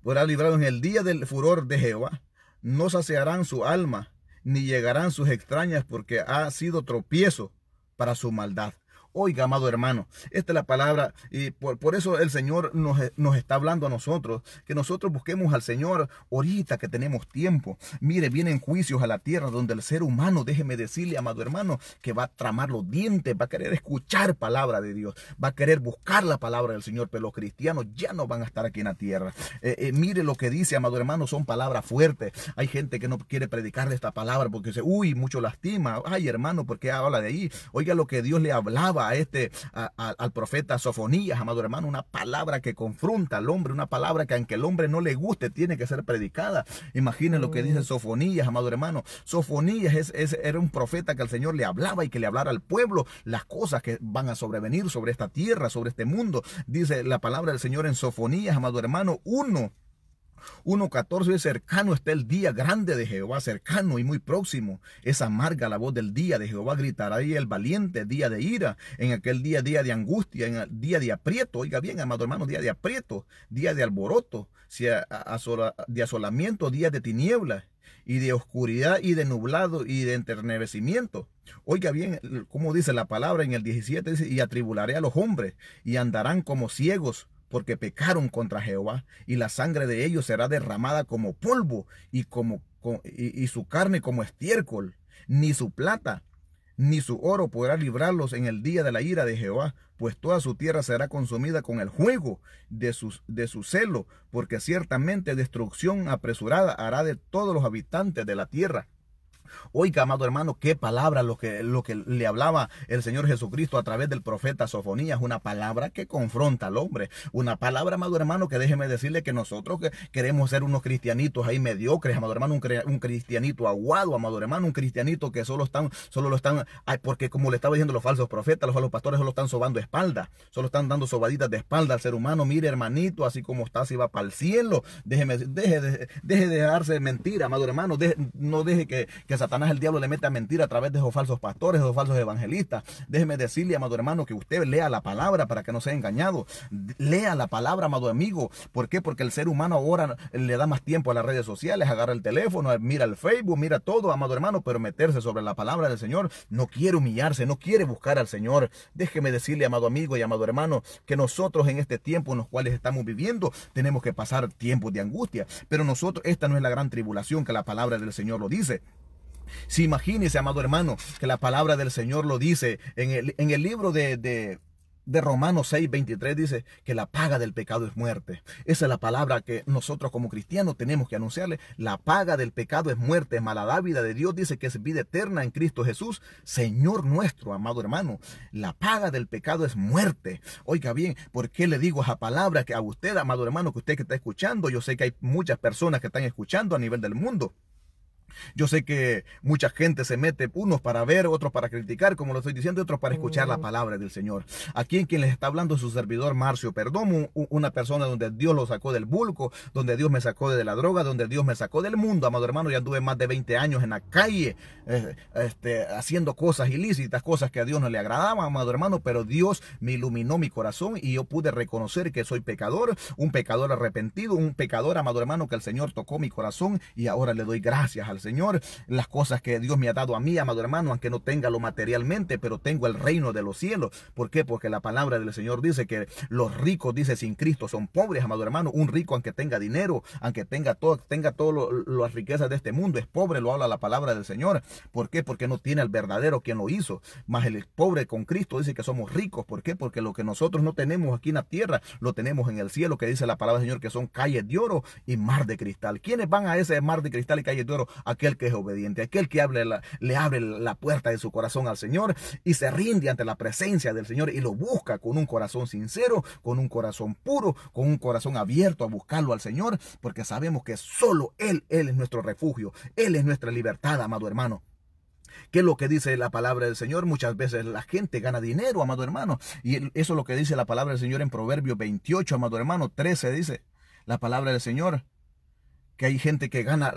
Podrá librarnos en el día del furor de Jehová. No saciarán su alma, ni llegarán sus extrañas, porque ha sido tropiezo para su maldad. Oiga, amado hermano, esta es la palabra y por, eso el Señor nos, está hablando a nosotros, que nosotros busquemos al Señor ahorita que tenemos tiempo. Mire, vienen juicios a la tierra donde el ser humano, déjeme decirle, amado hermano, que va a tramar los dientes, va a querer escuchar palabra de Dios, va a querer buscar la palabra del Señor, pero los cristianos ya no van a estar aquí en la tierra. Eh, eh, mire lo que dice, amado hermano, son palabras fuertes. Hay gente que no quiere predicarle esta palabra porque dice, uy, mucho lastima. Ay, hermano, ¿por qué habla de ahí? Oiga lo que Dios le hablaba a este, al profeta Sofonías, amado hermano, una palabra que confronta al hombre, una palabra que aunque el hombre no le guste, tiene que ser predicada. Imaginen lo que mm. dice Sofonías, amado hermano. Sofonías es, era un profeta que al Señor le hablaba y que le hablara al pueblo las cosas que van a sobrevenir sobre esta tierra, sobre este mundo. Dice la palabra del Señor en Sofonías, amado hermano, uno 1.14 cercano está el día grande de Jehová, cercano y muy próximo. Es amarga la voz del día de Jehová, gritará y el valiente, día de ira, en aquel día, día de angustia, en el día de aprieto, oiga bien, amado hermano, día de aprieto, día de alboroto, de asolamiento, día de tinieblas y de oscuridad y de nublado y de enternecimiento. Oiga bien, como dice la palabra en el 17, dice, y atribularé a los hombres y andarán como ciegos porque pecaron contra Jehová, y la sangre de ellos será derramada como polvo y, como, y, su carne como estiércol. Ni su plata ni su oro podrá librarlos en el día de la ira de Jehová, pues toda su tierra será consumida con el juego de, sus, de su celo, porque ciertamente destrucción apresurada hará de todos los habitantes de la tierra. Oiga, amado hermano, qué palabra lo que, lo que le hablaba el Señor Jesucristo a través del profeta Sofonías, una palabra que confronta al hombre, una palabra, amado hermano, que déjeme decirle que nosotros queremos ser unos cristianitos ahí mediocres, amado hermano, un, cristianito aguado, amado hermano, un cristianito que solo están, solo lo están, porque como le estaba diciendo los falsos profetas, los falsos pastores solo están sobando espalda, solo están dando sobaditas de espalda al ser humano, mire hermanito, así como está, si va para el cielo, déjeme, deje, de dejarse mentira, amado hermano, no deje que, que Satanás, el diablo, le mete a mentir a través de esos falsos pastores, esos falsos evangelistas. Déjeme decirle, amado hermano, que usted lea la palabra para que no sea engañado. Lea la palabra, amado amigo. ¿Por qué? Porque el ser humano ahora le da más tiempo a las redes sociales, agarra el teléfono, mira el Facebook, mira todo, amado hermano, pero meterse sobre la palabra del Señor no quiere humillarse, no quiere buscar al Señor. Déjeme decirle, amado amigo y amado hermano, que nosotros en este tiempo en los cuales estamos viviendo tenemos que pasar tiempos de angustia, pero nosotros esta no es la gran tribulación que la palabra del Señor lo dice. Si imagínese, amado hermano, que la palabra del Señor lo dice en el, libro de, Romanos 6, 23 dice que la paga del pecado es muerte. Esa es la palabra que nosotros como cristianos tenemos que anunciarle. La paga del pecado es muerte, es mala dávida de Dios. Dice que es vida eterna en Cristo Jesús, Señor nuestro, amado hermano. La paga del pecado es muerte. Oiga bien, ¿por qué le digo esa palabra que a usted, amado hermano, que usted que está escuchando? Yo sé que hay muchas personas que están escuchando a nivel del mundo. Yo sé que mucha gente se mete, unos para ver, otros para criticar, como lo estoy diciendo, otros para escuchar la mm. palabra del Señor. Aquí en quien les está hablando es su servidor Marcio Perdomo, una persona donde Dios lo sacó del bulco, donde Dios me sacó de la droga, donde Dios me sacó del mundo, amado hermano. Ya anduve más de 20 años en la calle, eh, este, haciendo cosas ilícitas, cosas que a Dios no le agradaban, amado hermano, pero Dios me iluminó mi corazón y yo pude reconocer que soy pecador, un pecador arrepentido, un pecador, amado hermano, que el Señor tocó mi corazón y ahora le doy gracias al Señor, las cosas que Dios me ha dado a mí, amado hermano, aunque no tenga lo materialmente, pero tengo el reino de los cielos. ¿Por qué? Porque la palabra del Señor dice que los ricos, dice, sin Cristo son pobres, amado hermano. Un rico, aunque tenga dinero, aunque tenga todo, tenga todas las riquezas de este mundo, es pobre, lo habla la palabra del Señor. ¿Por qué? Porque no tiene al verdadero quien lo hizo. Más el pobre con Cristo dice que somos ricos. ¿Por qué? Porque lo que nosotros no tenemos aquí en la tierra, lo tenemos en el cielo, que dice la palabra del Señor, que son calles de oro y mar de cristal. ¿Quiénes van a ese mar de cristal y calles de oro? aquel que es obediente, aquel que le abre la puerta de su corazón al Señor y se rinde ante la presencia del Señor y lo busca con un corazón sincero, con un corazón puro, con un corazón abierto a buscarlo al Señor, porque sabemos que solo Él, Él es nuestro refugio, Él es nuestra libertad, amado hermano. ¿Qué es lo que dice la palabra del Señor? Muchas veces la gente gana dinero, amado hermano. Y eso es lo que dice la palabra del Señor en Proverbios 28, amado hermano. 13 dice la palabra del Señor que hay gente que gana,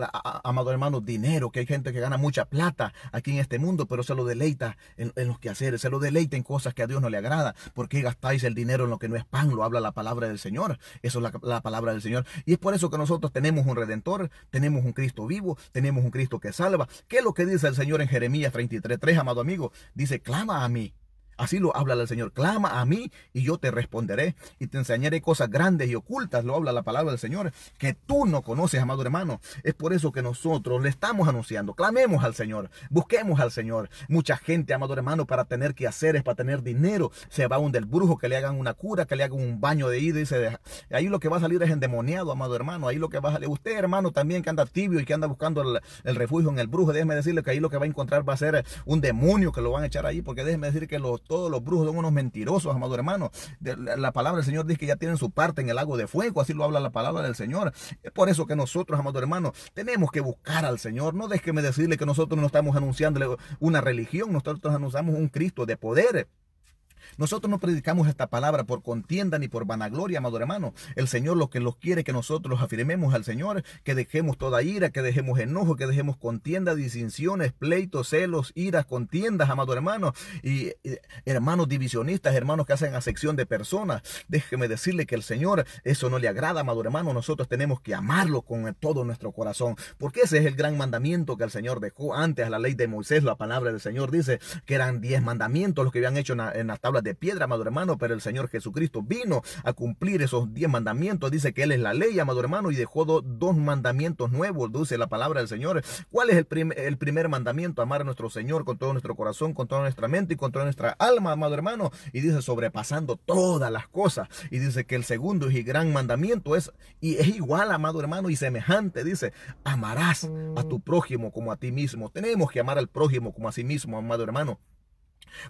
amado hermano, dinero, que hay gente que gana mucha plata aquí en este mundo, pero se lo deleita en, los quehaceres, se lo deleita en cosas que a Dios no le agrada. ¿Por qué gastáis el dinero en lo que no es pan? Lo habla la palabra del Señor. Eso es la, la palabra del Señor. Y es por eso que nosotros tenemos un redentor, tenemos un Cristo vivo, tenemos un Cristo que salva. ¿Qué es lo que dice el Señor en Jeremías 33.3, amado amigo? Dice, clama a mí Así lo habla el Señor. Clama a mí y yo te responderé y te enseñaré cosas grandes y ocultas. Lo habla la palabra del Señor que tú no conoces, amado hermano. Es por eso que nosotros le estamos anunciando. Clamemos al Señor. Busquemos al Señor. Mucha gente, amado hermano, para tener que hacer es para tener dinero. Se va un del brujo, que le hagan una cura, que le hagan un baño de ida y se Ahí lo que va a salir es endemoniado, amado hermano. Ahí lo que va a salir. Usted, hermano, también que anda tibio y que anda buscando el, el refugio en el brujo. Déjeme decirle que ahí lo que va a encontrar va a ser un demonio que lo van a echar ahí. Porque déjeme decir que los todos los brujos son unos mentirosos, amado hermano. la, palabra del Señor dice que ya tienen su parte en el lago de fuego, así lo habla la palabra del Señor. Es por eso que nosotros, amado hermano, tenemos que buscar al Señor. No déjeme decirle que nosotros no estamos anunciándole una religión, nosotros anunciamos un Cristo de poder. Nosotros no predicamos esta palabra por contienda ni por vanagloria, amado hermano. El Señor lo que nos quiere que nosotros afirmemos al Señor, que dejemos toda ira, que dejemos enojo, que dejemos contienda, disinciones, pleitos, celos, iras, contiendas, amado hermano. Y, hermanos divisionistas, hermanos que hacen sección de personas. Déjeme decirle que el Señor eso no le agrada, amado hermano. Nosotros tenemos que amarlo con todo nuestro corazón, porque ese es el gran mandamiento que el Señor dejó antes a la ley de Moisés. La palabra del Señor dice que eran diez mandamientos los que habían hecho en, la, en las tablas de piedra, amado hermano, pero el Señor Jesucristo vino a cumplir esos diez mandamientos. Dice que Él es la ley, amado hermano, y dejó dos mandamientos nuevos, dice la palabra del Señor. ¿Cuál es el, el primer mandamiento? Amar a nuestro Señor con todo nuestro corazón, con toda nuestra mente y con toda nuestra alma, amado hermano. Y dice, sobrepasando todas las cosas. Y dice que el segundo y gran mandamiento es, y es igual, amado hermano, y semejante. Dice, amarás a tu mm. prójimo como a ti mismo. Tenemos que amar al prójimo como a sí mismo, amado hermano.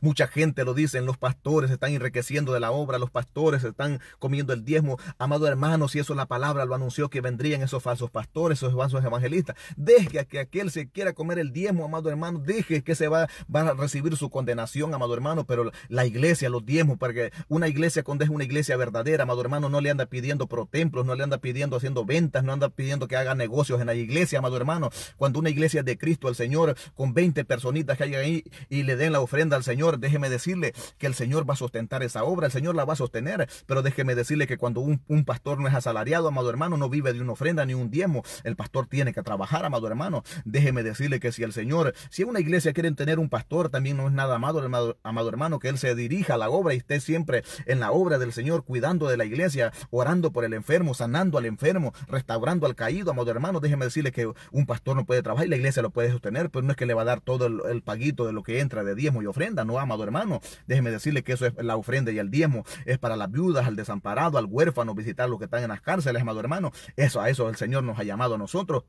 Mucha gente lo dice, los pastores se están enriqueciendo de la obra, los pastores se están comiendo el diezmo. Amado hermano, si eso es la palabra, lo anunció que vendrían esos falsos pastores, esos falsos evangelistas. Deje que aquel se quiera comer el diezmo, amado hermano. Deje que se va, va a recibir su condenación, amado hermano. Pero la iglesia, los diezmos, porque una iglesia cuando es una iglesia verdadera, amado hermano, no le anda pidiendo pro templos, no le anda pidiendo haciendo ventas, no anda pidiendo que haga negocios en la iglesia, amado hermano. Cuando una iglesia de Cristo, el Señor, con 20 personitas que hay ahí y le den la ofrenda al Señor, déjeme decirle que el Señor va a sustentar esa obra, el Señor la va a sostener, pero déjeme decirle que cuando un, pastor no es asalariado, amado hermano, no vive de una ofrenda ni un diezmo, el pastor tiene que trabajar, amado hermano. Déjeme decirle que si el Señor, si una iglesia quieren tener un pastor, también no es nada amado, amado, hermano, que él se dirija a la obra y esté siempre en la obra del Señor, cuidando de la iglesia, orando por el enfermo, sanando al enfermo, restaurando al caído, amado hermano. Déjeme decirle que un pastor no puede trabajar y la iglesia lo puede sostener, pero no es que le va a dar todo el paguito de lo que entra de diezmo y ofrenda. No, amado hermano, déjeme decirle que eso es la ofrenda y el diezmo. Es para las viudas, al desamparado, al huérfano, visitar los que están en las cárceles, amado hermano. Eso, a eso el Señor nos ha llamado a nosotros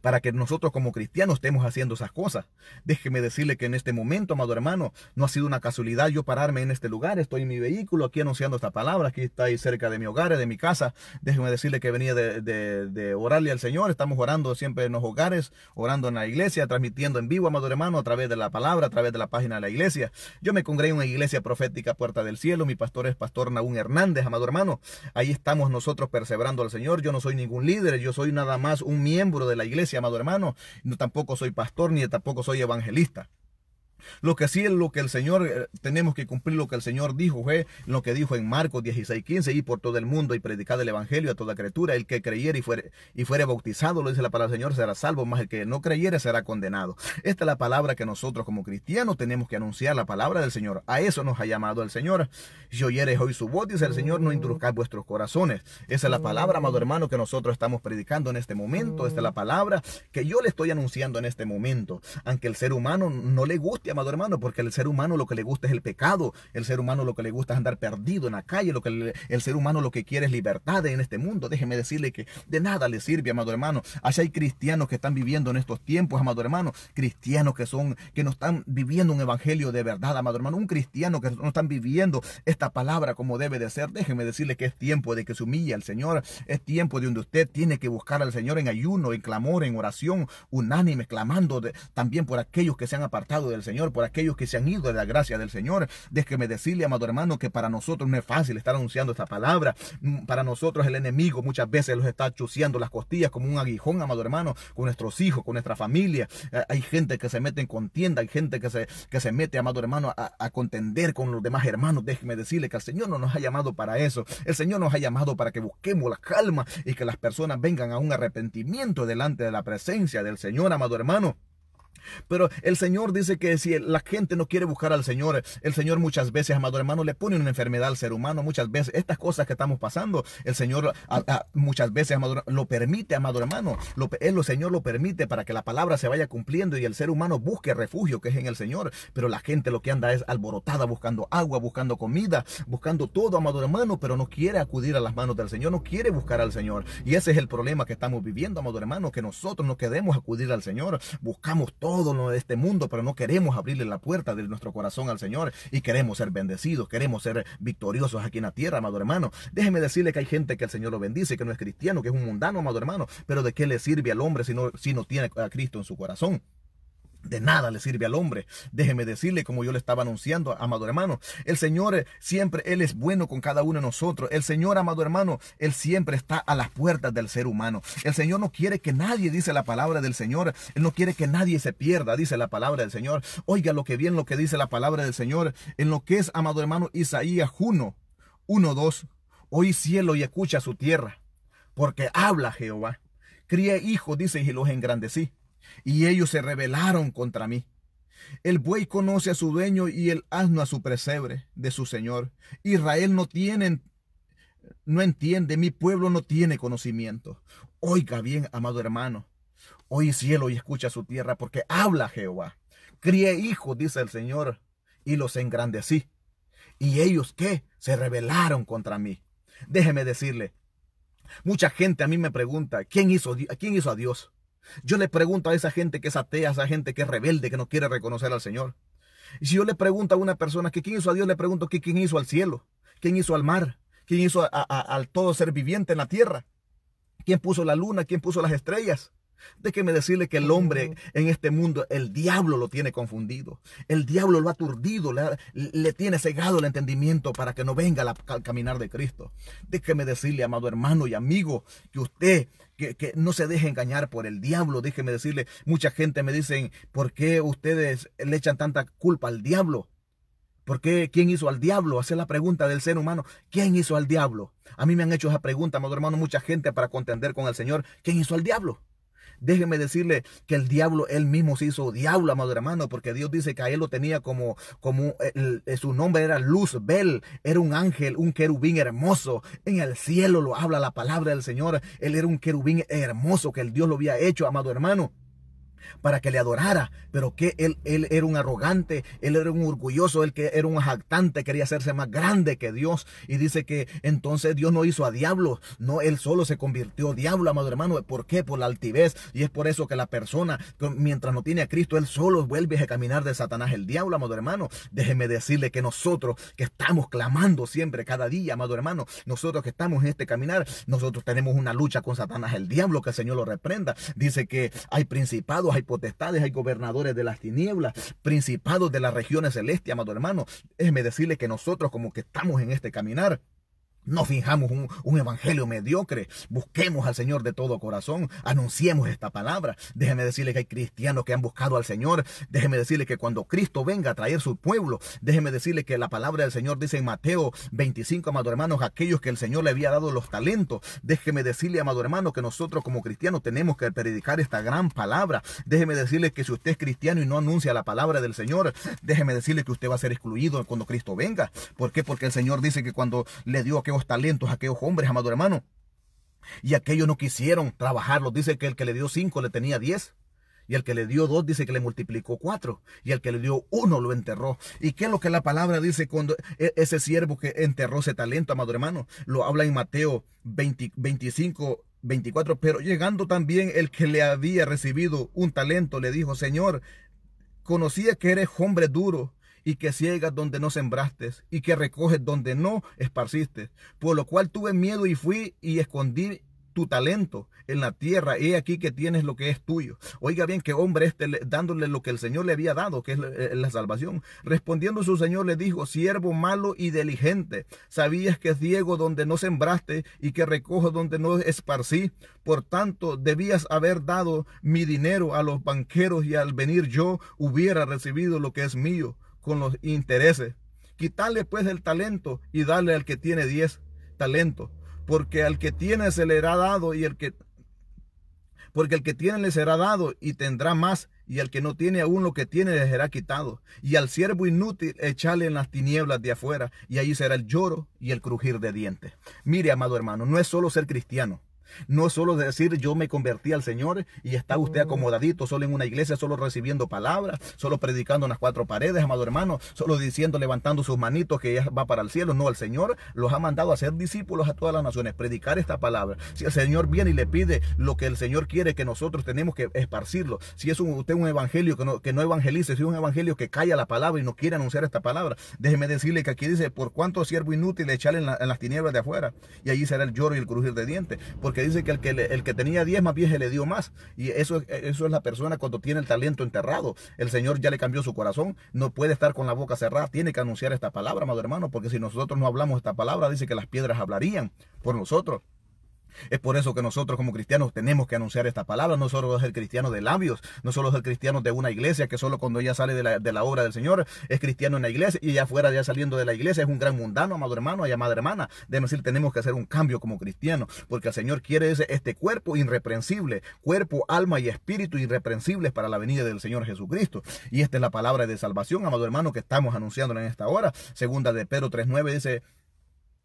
para que nosotros como cristianos estemos haciendo esas cosas. Déjeme decirle que en este momento, amado hermano, no ha sido una casualidad yo pararme en este lugar, estoy en mi vehículo aquí anunciando esta palabra, aquí está cerca de mi hogar, de mi casa. Déjeme decirle que venía de, de, de orarle al Señor, estamos orando siempre en los hogares, orando en la iglesia, transmitiendo en vivo, amado hermano, a través de la palabra, a través de la página de la iglesia. Yo me congregué en una iglesia profética Puerta del Cielo, mi pastor es Pastor Naún Hernández, amado hermano. Ahí estamos nosotros perseverando al Señor, yo no soy ningún líder, yo soy nada más un miembro de la iglesia iglesia, amado hermano. No, tampoco soy pastor ni tampoco soy evangelista. Lo que sí es lo que el Señor, eh, tenemos que cumplir lo que el Señor dijo, fue lo que dijo en Marcos 16, 15, y por todo el mundo y predicar el Evangelio a toda criatura. El que creyere y fuere, y bautizado, lo dice la palabra del Señor, será salvo, más el que no creyere será condenado. Esta es la palabra que nosotros como cristianos tenemos que anunciar, la palabra del Señor. A eso nos ha llamado el Señor. Yo oyeres hoy su voz, dice el Señor, no induzcáis vuestros corazones. Esa es la palabra, amado hermano, que nosotros estamos predicando en este momento. Esta es la palabra que yo le estoy anunciando en este momento. Aunque el ser humano no le guste, amado hermano, porque el ser humano lo que le gusta es el pecado, el ser humano lo que le gusta es andar perdido en la calle, lo que el ser humano lo que quiere es libertad en este mundo. Déjeme decirle que de nada le sirve, amado hermano. Allá hay cristianos que están viviendo en estos tiempos, amado hermano, cristianos que son que no están viviendo un evangelio de verdad, amado hermano, un cristiano que no están viviendo esta palabra como debe de ser. Déjeme decirle que es tiempo de que se humille al Señor, es tiempo de donde usted tiene que buscar al Señor en ayuno, en clamor, en oración unánime, clamando también por aquellos que se han apartado del Señor por aquellos que se han ido de la gracia del Señor. Déjeme decirle, amado hermano, que para nosotros no es fácil estar anunciando esta palabra. Mm, para nosotros el enemigo muchas veces los está chuceando las costillas como un aguijón, amado hermano, con nuestros hijos, con nuestra familia. Eh, hay gente que se mete en contienda, hay gente que se, que se mete, amado hermano, a, a contender con los demás hermanos. Déjeme decirle que el Señor no nos ha llamado para eso. El Señor nos ha llamado para que busquemos la calma y que las personas vengan a un arrepentimiento delante de la presencia del Señor, amado hermano. Pero el Señor dice que si la gente no quiere buscar al Señor, el Señor muchas veces, amado hermano, le pone una enfermedad al ser humano. Muchas veces, estas cosas que estamos pasando, el Señor muchas veces, lo permite, amado hermano. Lo, el Señor lo permite para que la palabra se vaya cumpliendo y el ser humano busque refugio que es en el Señor. Pero la gente lo que anda es alborotada, buscando agua, buscando comida, buscando todo, amado hermano, pero no quiere acudir a las manos del Señor, no quiere buscar al Señor. Y ese es el problema que estamos viviendo, amado hermano, que nosotros no queremos acudir al Señor. Buscamos todo todo de este mundo, pero no queremos abrirle la puerta de nuestro corazón al Señor y queremos ser bendecidos, queremos ser victoriosos aquí en la tierra, amado hermano. Déjeme decirle que hay gente que el Señor lo bendice, que no es cristiano, que es un mundano, amado hermano, pero ¿de qué le sirve al hombre si no, si no tiene a Cristo en su corazón? De nada le sirve al hombre. Déjeme decirle, como yo le estaba anunciando, amado hermano, el Señor eh, siempre, Él es bueno con cada uno de nosotros. El Señor, amado hermano, Él siempre está a las puertas del ser humano. El Señor no quiere que nadie, dice la palabra del Señor, Él no quiere que nadie se pierda, dice la palabra del Señor. Oiga lo que bien lo que dice la palabra del Señor, en lo que es, amado hermano, Isaías 1, 1, 2. Oí cielo y escucha su tierra, porque habla Jehová. Crie hijos, dice, y los engrandecí y ellos se rebelaron contra mí. El buey conoce a su dueño y el asno a su presebre de su señor. Israel no tiene, no entiende, mi pueblo no tiene conocimiento. Oiga bien, amado hermano, oye cielo y escucha su tierra, porque habla Jehová. Crié hijos, dice el Señor, y los engrandecí. ¿Y ellos qué? Se rebelaron contra mí. Déjeme decirle, mucha gente a mí me pregunta, ¿quién hizo, ¿quién hizo a Dios? Yo le pregunto a esa gente que es atea, a esa gente que es rebelde, que no quiere reconocer al Señor. Y si yo le pregunto a una persona que quién hizo a Dios, le pregunto que quién hizo al cielo, quién hizo al mar, quién hizo al todo ser viviente en la tierra, quién puso la luna, quién puso las estrellas, Déjeme decirle que el hombre en este mundo, el diablo lo tiene confundido. El diablo lo ha aturdido, le, tiene cegado el entendimiento para que no venga al caminar de Cristo. Déjeme decirle, amado hermano y amigo, que usted que, no se deje engañar por el diablo. Déjeme decirle, mucha gente me dice, ¿por qué ustedes le echan tanta culpa al diablo? ¿Por qué? ¿Quién hizo al diablo? Hacer la pregunta del ser humano. ¿Quién hizo al diablo? A mí me han hecho esa pregunta, amado hermano, mucha gente para contender con el Señor. ¿Quién hizo al diablo? Déjeme decirle que el diablo él mismo se hizo diablo, amado hermano, porque Dios dice que a él lo tenía como, como eh, eh, su nombre era Luzbel, era un ángel, un querubín hermoso. En el cielo lo habla la palabra del Señor. Él era un querubín hermoso que el Dios lo había hecho, amado hermano para que le adorara, pero que él, él, era un arrogante, él era un orgulloso, él que era un jactante, quería hacerse más grande que Dios. Y dice que entonces Dios no hizo a diablo, no, él solo se convirtió diablo, amado hermano. ¿Por qué? Por la altivez. Y es por eso que la persona, mientras no tiene a Cristo, él solo vuelve a caminar de Satanás, el diablo, amado hermano. Déjeme decirle que nosotros que estamos clamando siempre, cada día, amado hermano, nosotros que estamos en este caminar, nosotros tenemos una lucha con Satanás, el diablo, que el Señor lo reprenda. Dice que hay principados hay potestades, hay gobernadores de las tinieblas, principados de las regiones celestiales, amado hermano. Déjeme decirle que nosotros como que estamos en este caminar. No fijamos un, evangelio mediocre. Busquemos al Señor de todo corazón. Anunciemos esta palabra. Déjeme decirle que hay cristianos que han buscado al Señor. Déjeme decirle que cuando Cristo venga a traer su pueblo, déjeme decirle que la palabra del Señor dice en Mateo 25, amado hermanos, aquellos que el Señor le había dado los talentos. Déjeme decirle, amado hermano, que nosotros como cristianos tenemos que predicar esta gran palabra. Déjeme decirle que si usted es cristiano y no anuncia la palabra del Señor, déjeme decirle que usted va a ser excluido cuando Cristo venga. ¿Por qué? Porque el Señor dice que cuando le dio a talentos, aquellos hombres, amado hermano. Y aquellos no quisieron trabajarlos. Dice que el que le dio cinco le tenía diez. Y el que le dio dos dice que le multiplicó cuatro. Y el que le dio uno lo enterró. ¿Y qué es lo que la palabra dice cuando e-, ese siervo que enterró ese talento, amado hermano? Lo habla en Mateo 25, 24. Pero llegando también el que le había recibido un talento, le dijo, Señor, conocía que eres hombre duro y que ciegas donde no sembraste, y que recoges donde no esparciste. Por lo cual tuve miedo y fui y escondí tu talento en la tierra. He aquí que tienes lo que es tuyo. Oiga bien, que hombre este dándole lo que el Señor le había dado, que es eh, la, salvación. Respondiendo su Señor le dijo, siervo malo y diligente, sabías que ciego donde no sembraste y que recojo donde no esparcí. Por tanto, debías haber dado mi dinero a los banqueros y al venir yo hubiera recibido lo que es mío con los intereses. Quitarle pues el talento y darle al que tiene 10 talentos. Porque al que tiene se le será dado y el que... Porque el que tiene le será dado y tendrá más, y al que no tiene aún lo que tiene le será quitado. Y al siervo inútil echarle en las tinieblas de afuera, y allí será el lloro y el crujir de dientes. Mire, amado hermano, no es solo ser cristiano, no es solo decir yo me convertí al Señor y está usted mm. acomodadito solo en una iglesia, solo recibiendo palabras, solo predicando en las cuatro paredes, amado hermano, solo diciendo, levantando sus manitos que ya va para el cielo. No, el Señor los ha mandado a ser discípulos a todas las naciones, predicar esta palabra. Si el Señor viene y le pide lo que el Señor quiere que nosotros tenemos que esparcirlo, si es un, usted un evangelio que no, que no evangelice, si es un evangelio que calla la palabra y no quiere anunciar esta palabra, déjeme decirle que aquí dice, por cuánto siervo inútil echarle en, las tinieblas de afuera y allí será el lloro y el crujir de dientes. Porque que dice que el que, el que tenía 10 más bien le dio más. Y eso, eso es la persona cuando tiene el talento enterrado. El Señor ya le cambió su corazón, no puede estar con la boca cerrada, tiene que anunciar esta palabra, amado hermano, porque si nosotros no hablamos esta palabra, dice que las piedras hablarían por nosotros. Es por eso que nosotros como cristianos tenemos que anunciar esta palabra. No solo es el cristiano de labios, no solo es el cristiano de una iglesia que solo cuando ella sale de la, obra del Señor es cristiano en la iglesia y ya fuera ya saliendo de la iglesia, es un gran mundano, amado hermano y amada hermana. Debemos decir, tenemos que hacer un cambio como cristiano porque el Señor quiere este cuerpo irreprensible, cuerpo, alma y espíritu irreprensibles para la venida del Señor Jesucristo. Y esta es la palabra de salvación, amado hermano, que estamos anunciando en esta hora. Segunda de Pedro 3.9 dice,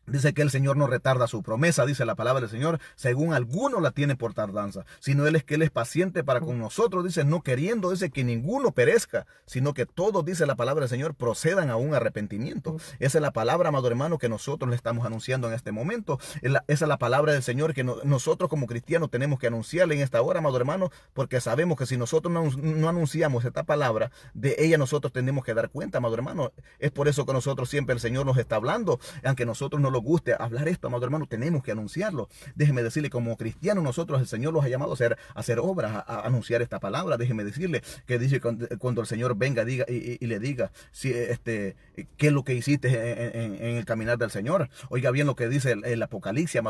Dice que el Señor no retarda su promesa, dice la palabra del Señor, según alguno la tiene por tardanza, sino Él es que Él es paciente para con nosotros, dice, no queriendo, dice que ninguno perezca, sino que todos, dice la palabra del Señor, procedan a un arrepentimiento. Esa es la palabra, amado hermano, que nosotros le estamos anunciando en este momento. Esa es la palabra del Señor que nosotros como cristianos tenemos que anunciarle en esta hora, amado hermano, porque sabemos que si nosotros no, anunciamos esta palabra, de ella nosotros tenemos que dar cuenta, amado hermano. Es por eso que nosotros siempre el Señor nos está hablando, aunque nosotros no guste hablar esto, amado hermano, tenemos que anunciarlo. Déjeme decirle, como cristianos nosotros, el Señor los ha llamado a hacer, hacer obras, a, anunciar esta palabra. Déjeme decirle que dice cuando, el Señor venga diga, y, le diga si, este, qué es lo que hiciste en, el caminar del Señor. Oiga bien lo que dice el, Apocalipsis,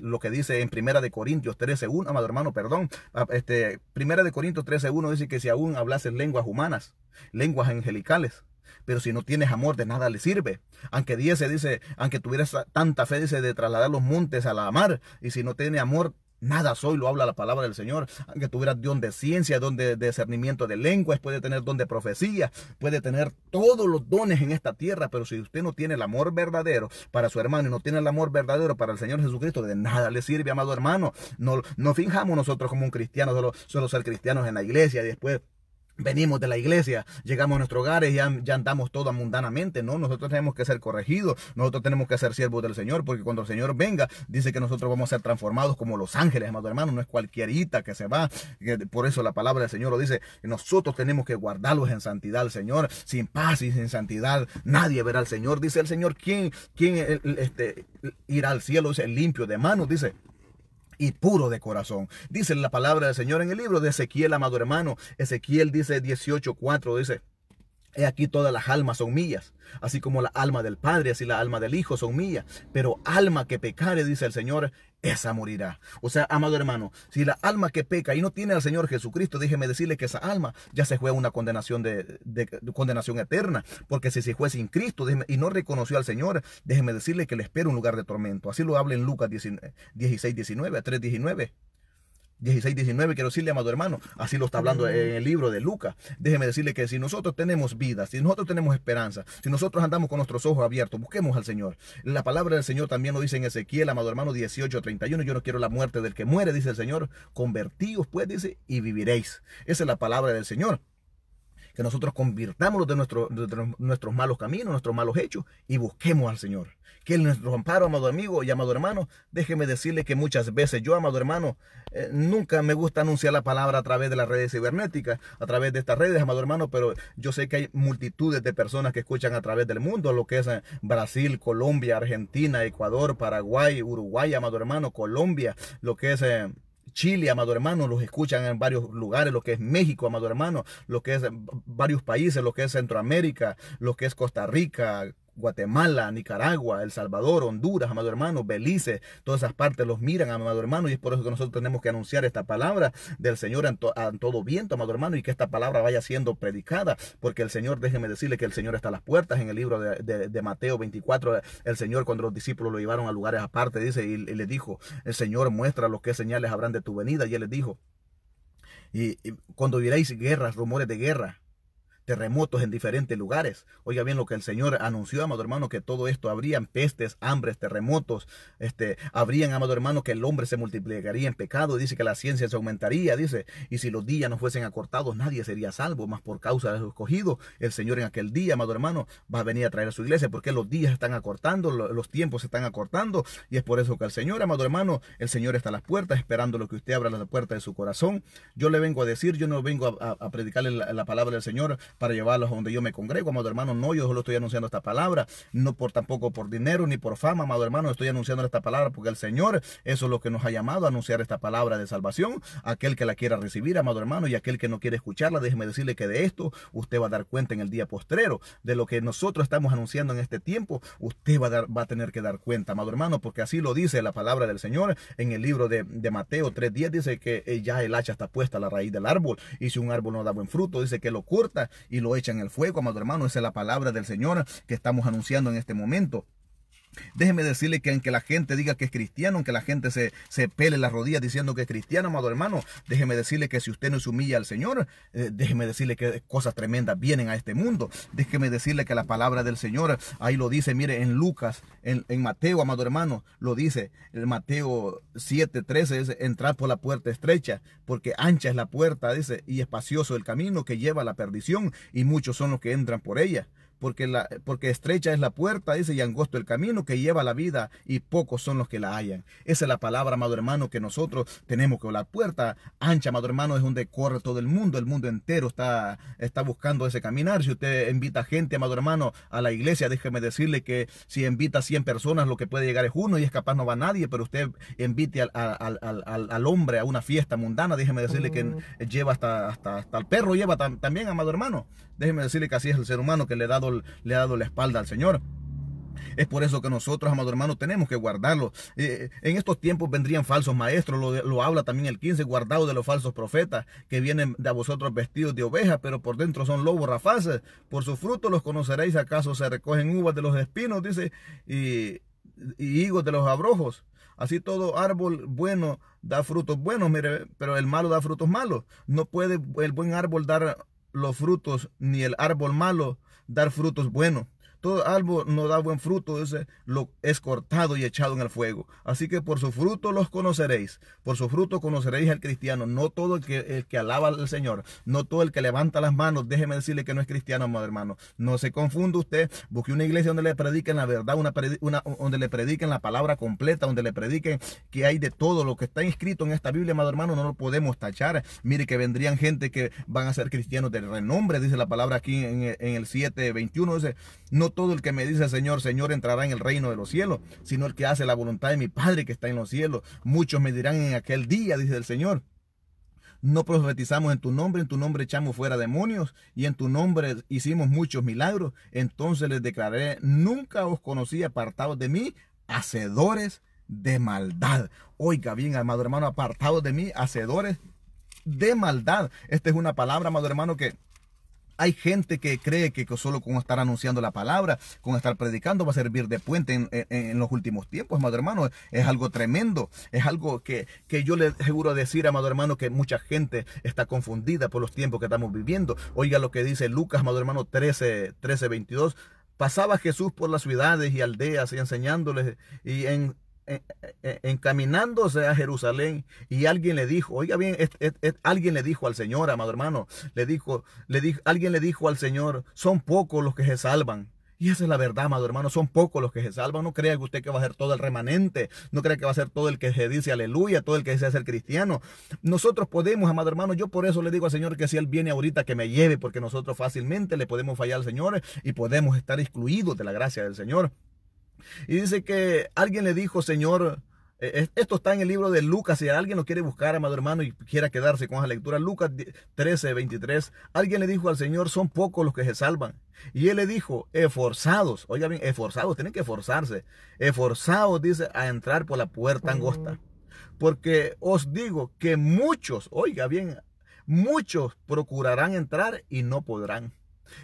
lo que dice en Primera de Corintios 13.1, amado hermano, perdón. Ah, este, Primera de Corintios 13.1 dice que si aún hablases lenguas humanas, lenguas angelicales, pero si no tienes amor, de nada le sirve. Aunque se dice, aunque tuvieras tanta fe, dice, de trasladar los montes a la mar. Y si no tiene amor, Nada soy, lo habla la palabra del Señor. Aunque tuvieras don de ciencia, don de discernimiento de lenguas, puede tener don de profecía, puede tener todos los dones en esta tierra, pero si usted no tiene el amor verdadero para su hermano y no tiene el amor verdadero para el Señor Jesucristo, de nada le sirve, amado hermano. No, no finjamos nosotros como un cristiano, solo ser cristianos en la iglesia y después Venimos de la iglesia, llegamos a nuestros hogares, y ya andamos todo mundanamente, ¿no? Nosotros tenemos que ser corregidos, nosotros tenemos que ser siervos del Señor, porque cuando el Señor venga, dice que nosotros vamos a ser transformados como los ángeles, amado hermano, no es cualquierita que se va. Eh, por eso la palabra del Señor lo dice, nosotros tenemos que guardarlos en santidad al Señor, sin paz y sin santidad, nadie verá al Señor. Dice el Señor, ¿quién, quién este, irá al cielo? Dice, limpio de manos, dice, y puro de corazón. Dice la palabra del Señor en el libro de Ezequiel, amado hermano. Ezequiel dice 18:4, dice. He aquí todas las almas son mías, así como la alma del Padre, así la alma del Hijo son mías. Pero alma que pecare, dice el Señor, esa morirá. O sea, amado hermano, si la alma que peca y no tiene al Señor Jesucristo, déjeme decirle que esa alma ya se fue a una condenación de, condenación eterna, porque si se fue sin Cristo y no reconoció al Señor, déjeme decirle que le espera un lugar de tormento. Así lo habla en Lucas 16, 19, 3, 19. 16, 19, quiero decirle, amado hermano, así lo está hablando en el libro de Lucas. Déjeme decirle que si nosotros tenemos vida, si nosotros tenemos esperanza, si nosotros andamos con nuestros ojos abiertos, busquemos al Señor. La palabra del Señor también lo dice en Ezequiel, amado hermano, 18, 31. Yo no quiero la muerte del que muere, dice el Señor. Convertíos, pues, dice, y viviréis. Esa es la palabra del Señor que nosotros convirtámoslo de, de nuestros malos caminos, nuestros malos hechos y busquemos al Señor. Que Él nuestro amparo, amado amigo y amado hermano, déjeme decirle que muchas veces yo, amado hermano, eh, nunca me gusta anunciar la palabra a través de las redes cibernéticas, a través de estas redes, amado hermano, pero yo sé que hay multitudes de personas que escuchan a través del mundo, lo que es eh, Brasil, Colombia, Argentina, Ecuador, Paraguay, Uruguay, amado hermano, Colombia, lo que es... Eh, Chile, amado hermano, los escuchan en varios lugares, lo que es México, amado hermano, lo que es varios países, lo que es Centroamérica, lo que es Costa Rica, Guatemala, Nicaragua, El Salvador, Honduras, amado hermano, Belice, todas esas partes los miran, amado hermano, y es por eso que nosotros tenemos que anunciar esta palabra del Señor en, todo viento, amado hermano, y que esta palabra vaya siendo predicada, porque el Señor, déjeme decirle que el Señor está a las puertas en el libro de, Mateo 24, el Señor cuando los discípulos lo llevaron a lugares aparte, dice, y, le dijo, el Señor muestra los que señales habrán de tu venida, y él les dijo, y, y cuando diréis guerras, rumores de guerra, terremotos en diferentes lugares. Oiga bien lo que el Señor anunció, amado hermano, que todo esto habrían pestes, hambres, terremotos, este, habrían, amado hermano, que el hombre se multiplicaría en pecado, dice que la ciencia se aumentaría, dice, y si los días no fuesen acortados, nadie sería salvo, Más por causa de su escogido, el Señor en aquel día, amado hermano, va a venir a traer a su iglesia, porque los días están acortando, los tiempos se están acortando, y es por eso que el Señor, amado hermano, el Señor está a las puertas, esperando lo que usted abra la puerta de su corazón. Yo le vengo a decir, yo no vengo a, predicarle la palabra del Señor para llevarlos a donde yo me congrego, amado hermano. No, yo solo estoy anunciando esta palabra, no por tampoco por dinero ni por fama, amado hermano. Estoy anunciando esta palabra porque el Señor, eso es lo que nos ha llamado a anunciar esta palabra de salvación. Aquel que la quiera recibir, amado hermano, y aquel que no quiere escucharla, déjeme decirle que de esto usted va a dar cuenta en el día postrero, de lo que nosotros estamos anunciando en este tiempo, usted va a, va a tener que dar cuenta, amado hermano, porque así lo dice la palabra del Señor en el libro de, de Mateo 3.10, dice que eh, ya el hacha está puesta a la raíz del árbol, y si un árbol no da buen fruto, dice que lo corta y lo echa en el fuego, amado hermano. Esa es la palabra del Señor que estamos anunciando en este momento. Déjeme decirle que aunque la gente diga que es cristiano, aunque la gente se, se pele las rodillas diciendo que es cristiano, amado hermano, déjeme decirle que si usted no se humilla al Señor, eh, déjeme decirle que cosas tremendas vienen a este mundo. Déjeme decirle que la palabra del Señor, ahí lo dice, mire, en Lucas, en, Mateo, amado hermano, lo dice, el Mateo 7, 13 es entrar por la puerta estrecha, porque ancha es la puerta, dice, y espacioso el camino que lleva a la perdición, y muchos son los que entran por ella porque, la, porque estrecha es la puerta, dice, y angosto el camino que lleva la vida, y pocos son los que la hallan. Esa es la palabra, amado hermano, que nosotros tenemos que la puerta ancha, amado hermano, es donde corre todo el mundo, el mundo entero está, está buscando ese caminar. Si usted invita gente, amado hermano, a la iglesia, déjeme decirle que si invita a 100 personas, lo que puede llegar es uno, y es capaz no va nadie, pero usted invite al, hombre a una fiesta mundana, déjeme decirle que mm. lleva hasta, hasta, el perro, lleva también, amado hermano. Déjeme decirle que así es el ser humano que le da dado le ha dado la espalda al Señor. Es por eso que nosotros, amado hermanos tenemos que guardarlo. Eh, en estos tiempos vendrían falsos maestros, lo, habla también el 15, guardado de los falsos profetas, que vienen de a vosotros vestidos de ovejas, pero por dentro son lobos rafaces Por su fruto los conoceréis, acaso se recogen uvas de los espinos, dice, y, higos de los abrojos. Así todo árbol bueno da frutos buenos, mire, pero el malo da frutos malos. No puede el buen árbol dar los frutos, ni el árbol malo dar frutos bueno. Todo árbol no da buen fruto, lo es cortado y echado en el fuego. Así que por su fruto los conoceréis. Por su fruto conoceréis al cristiano. No todo el que, el que alaba al Señor, no todo el que levanta las manos, déjeme decirle que no es cristiano, madre hermano. No se confunda usted. Busque una iglesia donde le prediquen la verdad, una, donde le prediquen la palabra completa, donde le prediquen que hay de todo lo que está inscrito en esta Biblia, madre hermano, no lo podemos tachar. Mire que vendrían gente que van a ser cristianos de renombre, dice la palabra aquí en, el 7:21. Dice, no todo el que me dice Señor, Señor entrará en el reino de los cielos, sino el que hace la voluntad de mi Padre que está en los cielos. Muchos me dirán en aquel día, dice el Señor. No profetizamos en tu nombre, en tu nombre echamos fuera demonios y en tu nombre hicimos muchos milagros. Entonces les declaré, nunca os conocí apartados de mí, hacedores de maldad. Oiga bien, amado hermano, apartados de mí, hacedores de maldad. Esta es una palabra, amado hermano, que hay gente que cree que solo con estar anunciando la palabra, con estar predicando, va a servir de puente en, los últimos tiempos, amado hermano. Es algo tremendo, es algo que, yo le seguro decir, amado hermano, que mucha gente está confundida por los tiempos que estamos viviendo. Oiga lo que dice Lucas, amado hermano, 13, 13 22. Pasaba Jesús por las ciudades y aldeas y enseñándoles y en eh, eh, eh, encaminándose a Jerusalén y alguien le dijo, oiga bien, alguien le dijo al Señor, amado hermano, le dijo, le dijo, alguien le dijo al Señor, son pocos los que se salvan. Y esa es la verdad, amado hermano. Son pocos los que se salvan. No crea que usted que va a ser todo el remanente. No crea que va a ser todo el que se dice aleluya, todo el que dice ser cristiano. Nosotros podemos, amado hermano. Yo por eso le digo al Señor que si Él viene ahorita, que me lleve, porque nosotros fácilmente le podemos fallar al Señor y podemos estar excluidos de la gracia del Señor. Y dice que alguien le dijo, Señor, eh, eh, esto está en el libro de Lucas. Si alguien lo quiere buscar, amado hermano, y quiera quedarse con esa lectura, Lucas 13, 23. Alguien le dijo al Señor, son pocos los que se salvan. Y él le dijo, esforzados. Oiga bien, esforzados, tienen que esforzarse. Esforzados, dice, a entrar por la puerta angosta. Porque os digo que muchos, oiga bien, muchos procurarán entrar y no podrán.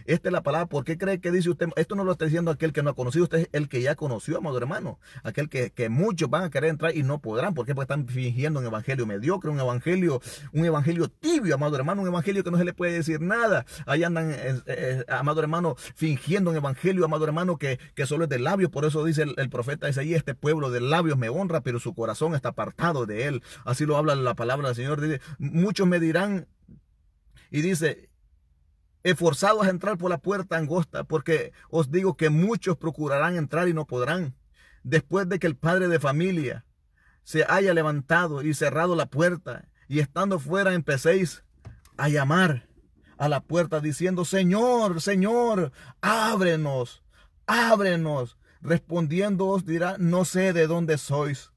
Esta es la palabra. ¿Por qué cree que dice usted? Esto no lo está diciendo aquel que no ha conocido. Usted es el que ya conoció, amado hermano. Aquel que, muchos van a querer entrar y no podrán. ¿Por qué? Porque están fingiendo un evangelio mediocre, un evangelio, un evangelio tibio, amado hermano. Un evangelio que no se le puede decir nada. Ahí andan, eh, eh, eh, amado hermano, fingiendo un evangelio, amado hermano, que, solo es de labios. Por eso dice el, profeta profeta ahí: este pueblo de labios me honra, pero su corazón está apartado de él. Así lo habla la palabra del Señor. Dice, muchos me dirán, y dice, esforzados a entrar por la puerta angosta, porque os digo que muchos procurarán entrar y no podrán. Después de que el padre de familia se haya levantado y cerrado la puerta, y estando fuera empecéis a llamar a la puerta diciendo, Señor, Señor, ábrenos, ábrenos. Respondiendo os dirá, no sé de dónde sois.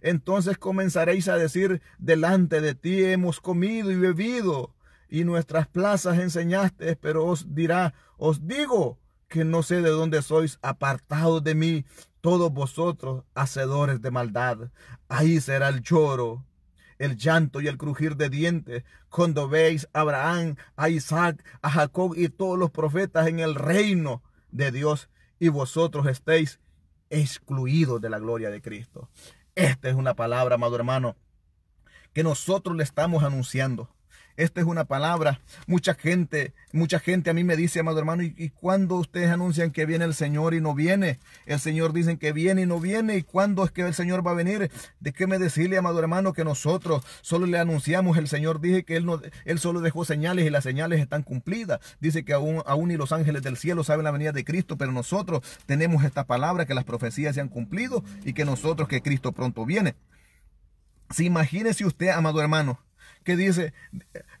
Entonces comenzaréis a decir, delante de ti hemos comido y bebido y nuestras plazas enseñaste, pero os dirá, os digo que no sé de dónde sois, apartados de mí, todos vosotros, hacedores de maldad. Ahí será el lloro, el llanto y el crujir de dientes, cuando veis a Abraham, a Isaac, a Jacob y todos los profetas en el reino de Dios, y vosotros estéis excluidos de la gloria de Cristo. Esta es una palabra, amado hermano, que nosotros le estamos anunciando. Esta es una palabra. Mucha gente, mucha gente a mí me dice, amado hermano, ¿y, cuándo ustedes anuncian que viene el Señor y no viene? El Señor dicen que viene y no viene. ¿Y cuándo es que el Señor va a venir? ¿De qué me decirle, amado hermano, que nosotros solo le anunciamos? El Señor dice que Él, no, él solo dejó señales y las señales están cumplidas. Dice que aún, aún y los ángeles del cielo saben la venida de Cristo, pero nosotros tenemos esta palabra que las profecías se han cumplido y que nosotros que Cristo pronto viene. Si imagínese usted, amado hermano, que dice,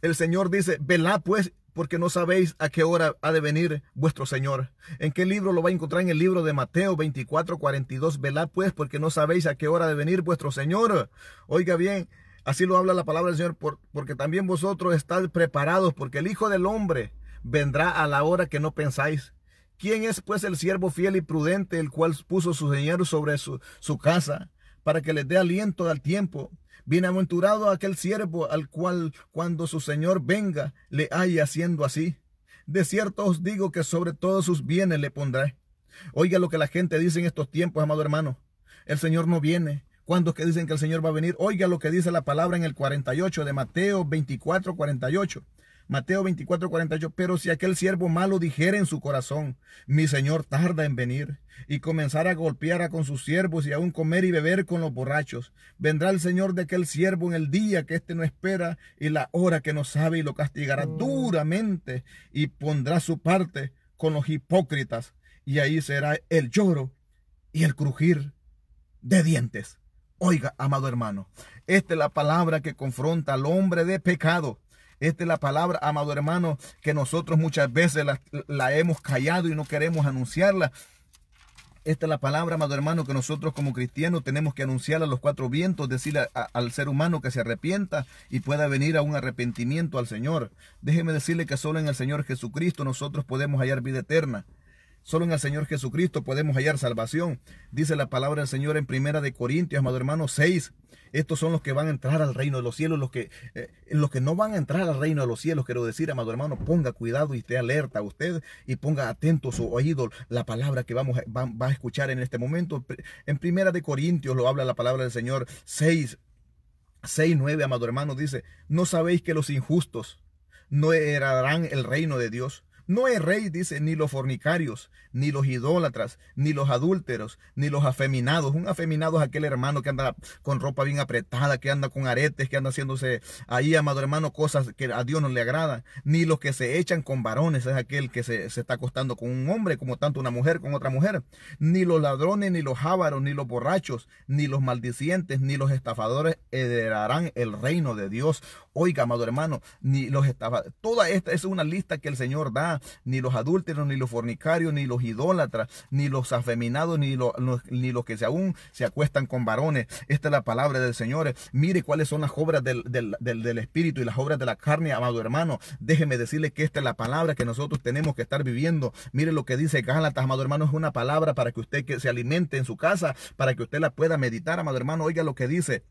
el Señor dice, velad pues porque no sabéis a qué hora ha de venir vuestro Señor. ¿En qué libro lo va a encontrar? En el libro de Mateo 24, 42. Velad pues, porque no sabéis a qué hora ha de venir vuestro Señor. Oiga bien, así lo habla la palabra del Señor, porque también vosotros estáis preparados, porque el Hijo del Hombre vendrá a la hora que no pensáis. ¿Quién es pues el siervo fiel y prudente, el cual puso su señor sobre su, su casa, para que les dé aliento al tiempo? Bienaventurado aquel siervo al cual cuando su Señor venga le haya haciendo así. De cierto os digo que sobre todos sus bienes le pondré. Oiga lo que la gente dice en estos tiempos, amado hermano. El Señor no viene. ¿Cuándo es que dicen que el Señor va a venir? Oiga lo que dice la palabra en el 48 de Mateo 24, 48. Mateo 24, 48. Pero si aquel siervo malo dijera en su corazón, mi Señor tarda en venir, y comenzara a golpear a con sus siervos y aún comer y beber con los borrachos, vendrá el Señor de aquel siervo en el día que éste no espera y la hora que no sabe y lo castigará oh. duramente y pondrá su parte con los hipócritas. Y ahí será el lloro y el crujir de dientes. Oiga, amado hermano, esta es la palabra que confronta al hombre de pecado. Esta es la palabra, amado hermano, que nosotros muchas veces la, hemos callado y no queremos anunciarla. Esta es la palabra, amado hermano, que nosotros como cristianos tenemos que anunciar a los cuatro vientos, decirle al ser humano que se arrepienta y pueda venir a un arrepentimiento al Señor. Déjeme decirle que solo en el Señor Jesucristo nosotros podemos hallar vida eterna. Solo en el Señor Jesucristo podemos hallar salvación. Dice la palabra del Señor en Primera de Corintios, amado hermano, 6. Estos son los que van a entrar al reino de los cielos, los que, eh, los que no van a entrar al reino de los cielos. Quiero decir, amado hermano, ponga cuidado y esté alerta usted y ponga atento su oído la palabra que vamos, va, a escuchar en este momento. En Primera de Corintios lo habla la palabra del Señor 6, 6, 9, amado hermano, dice, no sabéis que los injustos no heredarán el reino de Dios. No es rey, dice, ni los fornicarios, ni los idólatras, ni los adúlteros, ni los afeminados. Un afeminado es aquel hermano que anda con ropa bien apretada, que anda con aretes, que anda haciéndose ahí, amado hermano, cosas que a Dios no le agrada, Ni los que se echan con varones, es aquel que se, está acostando con un hombre, como tanto una mujer con otra mujer. Ni los ladrones, ni los ávaros, ni los borrachos, ni los maldicientes, ni los estafadores heredarán el reino de Dios. Oiga, amado hermano, ni los estafadores. Toda esta es una lista que el Señor da ni los adúlteros, ni los fornicarios, ni los idólatras, ni los afeminados, ni los, que aún se acuestan con varones. Esta es la palabra del Señor. Mire cuáles son las obras del, Espíritu y las obras de la carne, amado hermano. Déjeme decirle que esta es la palabra que nosotros tenemos que estar viviendo. Mire lo que dice Gálatas, amado hermano, es una palabra para que usted se alimente en su casa, para que usted la pueda meditar, amado hermano. Oiga lo que dice.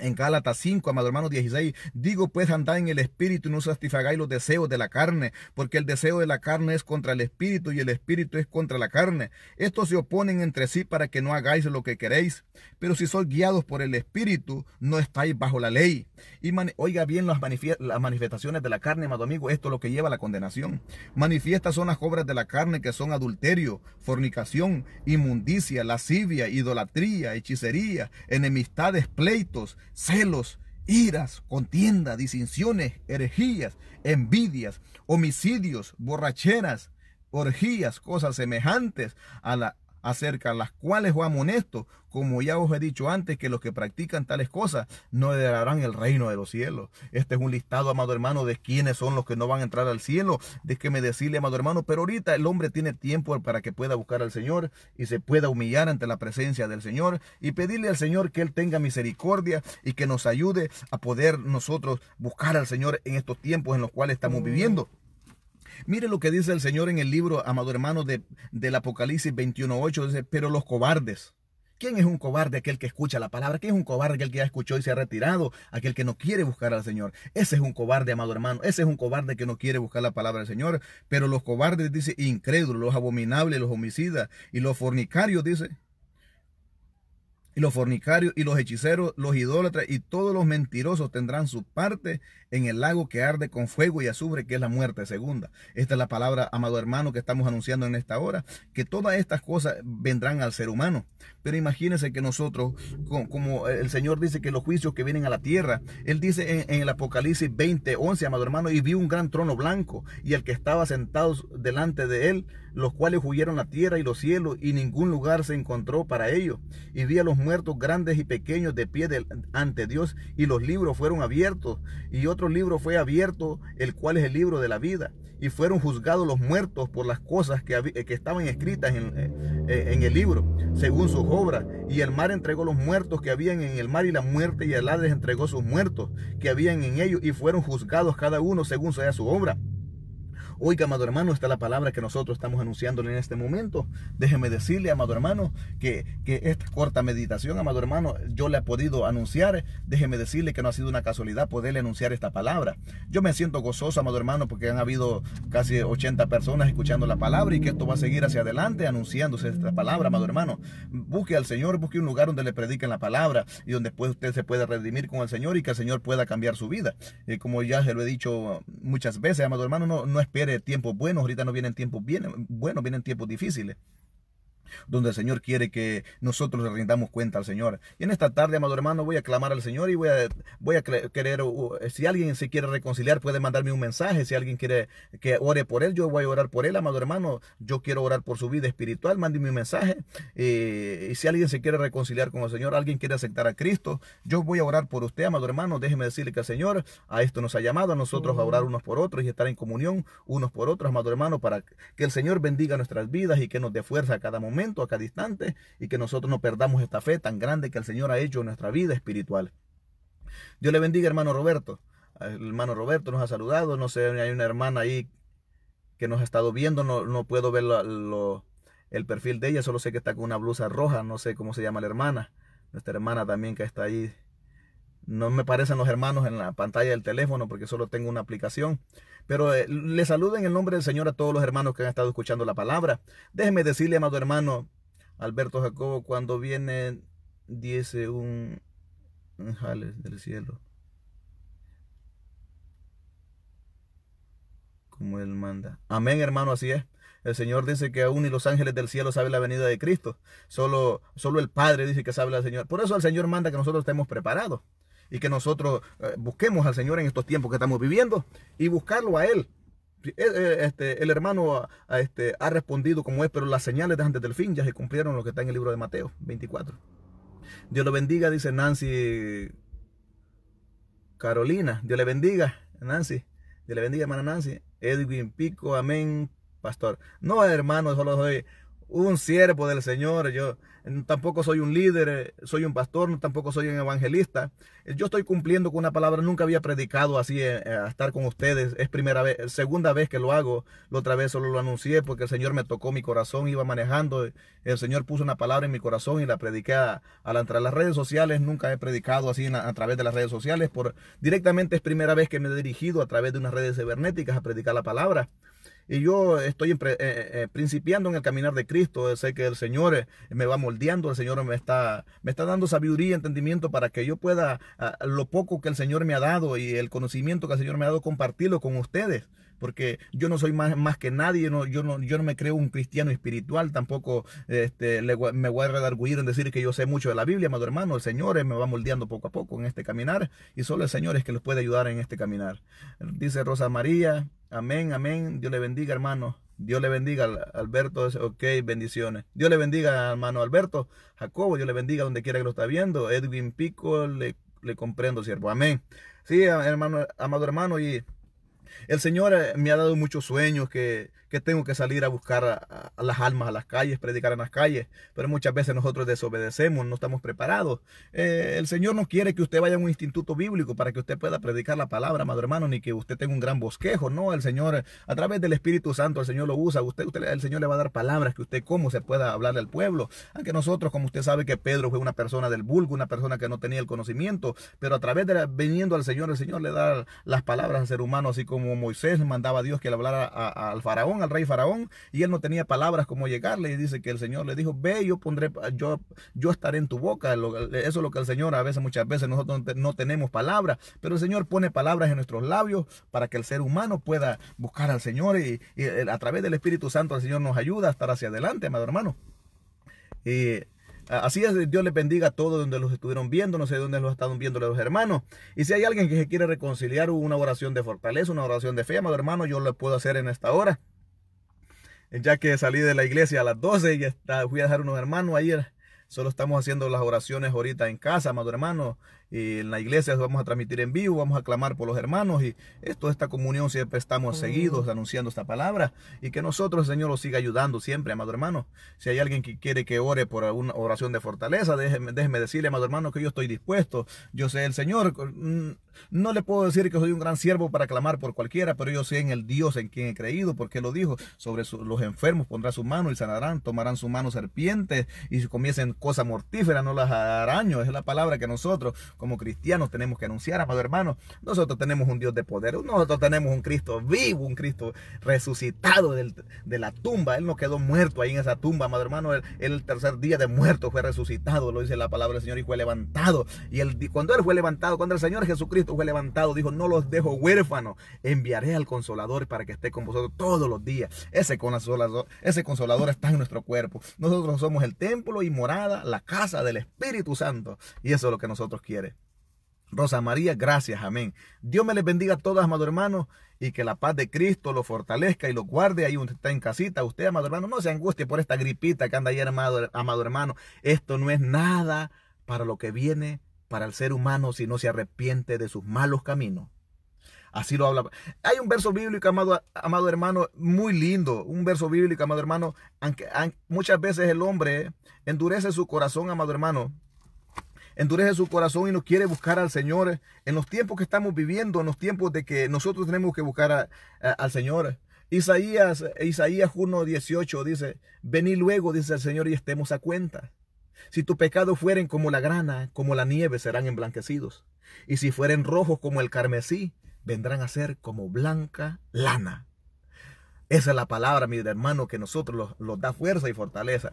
En Gálatas 5, amado hermano 16, digo pues andad en el espíritu y no satisfagáis los deseos de la carne, porque el deseo de la carne es contra el espíritu y el espíritu es contra la carne. Estos se oponen entre sí para que no hagáis lo que queréis. Pero si sois guiados por el espíritu, no estáis bajo la ley. Y oiga bien las, las manifestaciones de la carne, amado amigo, esto es lo que lleva a la condenación. Manifiestas son las obras de la carne que son adulterio, fornicación, inmundicia, lascivia, idolatría, hechicería, enemistades, pleitos, celos, iras, contiendas, disensiones, herejías, envidias, homicidios, borracheras, orgías, cosas semejantes a, la, acerca las cuales os amonesto, como ya os he dicho antes, que los que practican tales cosas no heredarán el reino de los cielos. Este es un listado, amado hermano, de quiénes son los que no van a entrar al cielo. De que me decirle, amado hermano, pero ahorita el hombre tiene tiempo para que pueda buscar al Señor y se pueda humillar ante la presencia del Señor y pedirle al Señor que Él tenga misericordia y que nos ayude a poder nosotros buscar al Señor en estos tiempos en los cuales estamos mm. viviendo. Mire lo que dice el Señor en el libro, amado hermano, de, del Apocalipsis 21.8. Dice, pero los cobardes. ¿Quién es un cobarde aquel que escucha la palabra? ¿Quién es un cobarde aquel que ya escuchó y se ha retirado? Aquel que no quiere buscar al Señor. Ese es un cobarde, amado hermano. Ese es un cobarde que no quiere buscar la palabra del Señor. Pero los cobardes, dice, incrédulos, los abominables, los homicidas y los fornicarios, dice, y los fornicarios y los hechiceros, los idólatras y todos los mentirosos tendrán su parte en el lago que arde con fuego y azufre, que es la muerte segunda. Esta es la palabra, amado hermano, que estamos anunciando en esta hora, que todas estas cosas vendrán al ser humano. Pero imagínense que nosotros, como el Señor dice que los juicios que vienen a la tierra, Él dice en, el Apocalipsis 2011 11, amado hermano, y vi un gran trono blanco y el que estaba sentado delante de Él, los cuales huyeron la tierra y los cielos, y ningún lugar se encontró para ellos. Y vi a los muertos grandes y pequeños de pie ante Dios, y los libros fueron abiertos, y otro libro fue abierto, el cual es el libro de la vida. Y fueron juzgados los muertos por las cosas que, que estaban escritas en, eh, eh, en, el libro, según sus obras. Y el mar entregó los muertos que habían en el mar, y la muerte y el Hades entregó sus muertos que habían en ellos, y fueron juzgados cada uno según sea su obra. Oiga, amado hermano, está la palabra que nosotros estamos anunciándole en este momento. Déjeme decirle, amado hermano, que, que esta corta meditación, amado hermano, yo le he podido anunciar. Déjeme decirle que no ha sido una casualidad poderle anunciar esta palabra. Yo me siento gozoso, amado hermano, porque han habido casi 80 personas escuchando la palabra y que esto va a seguir hacia adelante anunciándose esta palabra, amado hermano. Busque al Señor, busque un lugar donde le prediquen la palabra y donde después usted se pueda redimir con el Señor y que el Señor pueda cambiar su vida. Eh, como ya se lo he dicho muchas veces, amado hermano, no, no espere tiempos buenos, ahorita no vienen tiempos bien, buenos, vienen tiempos difíciles donde el Señor quiere que nosotros le rindamos cuenta al Señor. Y en esta tarde, amado hermano, voy a clamar al Señor y voy a, voy a querer, si alguien se quiere reconciliar, puede mandarme un mensaje. Si alguien quiere que ore por él, yo voy a orar por él, amado hermano. Yo quiero orar por su vida espiritual, mándeme mi mensaje. y si alguien se quiere reconciliar con el Señor, alguien quiere aceptar a Cristo, yo voy a orar por usted, amado hermano. Déjeme decirle que el Señor a esto nos ha llamado a nosotros a orar unos por otros y estar en comunión unos por otros, amado hermano, para que el Señor bendiga nuestras vidas y que nos dé fuerza a cada momento acá distante y que nosotros no perdamos esta fe tan grande que el Señor ha hecho en nuestra vida espiritual. Dios le bendiga, hermano Roberto. El hermano Roberto nos ha saludado, no sé, hay una hermana ahí que nos ha estado viendo, no, puedo ver el perfil de ella, solo sé que está con una blusa roja, no sé cómo se llama la hermana, nuestra hermana también que está ahí no me parecen los hermanos en la pantalla del teléfono porque solo tengo una aplicación. Pero eh, le saludo en el nombre del Señor a todos los hermanos que han estado escuchando la palabra. Déjeme decirle, amado hermano Alberto Jacobo, cuando viene, dice un jales del cielo. Como Él manda. Amén, hermano, así es. El Señor dice que aún ni los ángeles del cielo saben la venida de Cristo. Solo, solo el Padre dice que sabe el Señor. Por eso el Señor manda que nosotros estemos preparados y que nosotros eh, busquemos al Señor en estos tiempos que estamos viviendo y buscarlo a Él. Eh, eh, este, el hermano a, ah, ah, este, ha respondido como es, pero las señales de antes del fin ya se cumplieron lo que está en el libro de Mateo 24. Dios lo bendiga, dice Nancy Carolina. Dios le bendiga, Nancy. Dios le bendiga, hermana Nancy. Edwin Pico, amén, pastor. No, hermano, solo soy un siervo del Señor, yo tampoco soy un líder, eh, soy un pastor, tampoco soy un evangelista. Eh, yo estoy cumpliendo con una palabra, nunca había predicado así eh, a estar con ustedes, es primera vez, segunda vez que lo hago, la otra vez solo lo anuncié porque el Señor me tocó mi corazón, iba manejando, el Señor puso una palabra en mi corazón y la prediqué a, las redes sociales, nunca he predicado así a, través de las redes sociales, por directamente es primera vez que me he dirigido a través de unas redes cibernéticas a predicar la palabra y yo estoy eh, eh, principiando en el caminar de Cristo, sé que el Señor eh, me va moldeando, el Señor me está, me está dando sabiduría y entendimiento para que yo pueda ah, lo poco que el Señor me ha dado y el conocimiento que el Señor me ha dado compartirlo con ustedes porque yo no soy más, más que nadie, yo no, yo, no, yo no me creo un cristiano espiritual, tampoco este, me voy a redarguir en decir que yo sé mucho de la Biblia, amado hermano, el Señor eh, me va moldeando poco a poco en este caminar y solo el Señor es que los puede ayudar en este caminar. Dice Rosa María, amén, amén, Dios le bendiga hermano. Dios le bendiga, Alberto. Ok, bendiciones. Dios le bendiga, hermano Alberto. Jacobo, Dios le bendiga donde quiera que lo está viendo. Edwin Pico, le, le comprendo, siervo. Amén. Sí, hermano, amado hermano, y el Señor eh, me ha dado muchos sueños que que tengo que salir a buscar a, las almas a las calles, predicar en las calles, pero muchas veces nosotros desobedecemos, no estamos preparados. Eh, el Señor no quiere que usted vaya a un instituto bíblico para que usted pueda predicar la palabra, madre hermano, ni que usted tenga un gran bosquejo, no, el Señor, a través del Espíritu Santo, el Señor lo usa, usted, usted el Señor le va a dar palabras que usted cómo se pueda hablarle al pueblo, aunque nosotros, como usted sabe que Pedro fue una persona del vulgo, una persona que no tenía el conocimiento, pero a través de viniendo al Señor, el Señor le da las palabras al ser humano, así como Moisés mandaba a Dios que le hablara al faraón, al rey Faraón, y él no tenía palabras como llegarle. Y dice que el Señor le dijo, ve, yo pondré, yo, yo estaré en tu boca. Eso es lo que el Señor a veces, muchas veces nosotros no tenemos palabras, pero el Señor pone palabras en nuestros labios para que el ser humano pueda buscar al Señor y, a través del Espíritu Santo el Señor nos ayuda a estar hacia adelante, amado hermano. Y, Así es, Dios le bendiga a todos donde los estuvieron viendo, no sé dónde los estaban viendo los hermanos. Y si hay alguien que se quiere reconciliar, una oración de fortaleza, una oración de fe, amado hermano, yo lo puedo hacer en esta hora ya que salí de la iglesia a las 12 y fui a dejar unos hermanos ayer. Eh. Solo estamos haciendo las oraciones ahorita en casa, amado hermano y eh, en la iglesia vamos a transmitir en vivo, vamos a clamar por los hermanos y esto esta comunión siempre estamos seguidos anunciando esta palabra y que nosotros, el Señor, los siga ayudando siempre, amado hermano. Si hay alguien que quiere que ore por una oración de fortaleza, déjeme, déjeme decirle, amado hermano, que yo estoy dispuesto. Yo sé el Señor. Mm, no le puedo decir que soy un gran siervo para clamar por cualquiera, pero yo sé en el Dios en quien he creído, porque lo dijo, sobre los enfermos pondrá su mano y sanarán, tomarán su mano serpientes y si cosas mortíferas no las araño, es la palabra que nosotros como cristianos tenemos que anunciar, amado hermano. Nosotros tenemos un Dios de poder, nosotros tenemos un Cristo vivo, un Cristo resucitado de la tumba. Él no quedó muerto ahí en esa tumba, amado hermano. Él, el tercer día de muerto fue resucitado, lo dice la palabra del Señor, y fue levantado. Y cuando Él fue levantado, cuando el Señor Jesucristo fue levantado, dijo, no los dejo huérfanos, enviaré al consolador para que esté con vosotros todos los días. Ese consolador, ese consolador está en nuestro cuerpo. Nosotros somos el templo y morada, la casa del Espíritu Santo. Y eso es lo que nosotros queremos. Rosa María, gracias, amén. Dios me les bendiga a todos, amado hermano, y que la paz de Cristo lo fortalezca y lo guarde ahí donde está en casita. Usted, amado hermano, no se angustie por esta gripita que anda ahí, amado, amado hermano. Esto no es nada para lo que viene para el ser humano si no se arrepiente de sus malos caminos. Así lo habla. Hay un verso bíblico, amado, amado hermano, muy lindo. Un verso bíblico, amado hermano. aunque, muchas veces el hombre endurece su corazón, amado hermano, endurece su corazón y no quiere buscar al Señor. Eh, en los tiempos que estamos viviendo, en los tiempos de que nosotros tenemos que buscar al Señor. Isaías, Isaías 1.18 dice, vení luego, dice el Señor, y estemos a cuenta. Si tus pecados fueren como la grana, como la nieve, serán emblanquecidos. Y si fueren rojos como el carmesí, vendrán a ser como blanca lana. Esa es la palabra, mi hermano, que nosotros nos da fuerza y fortaleza.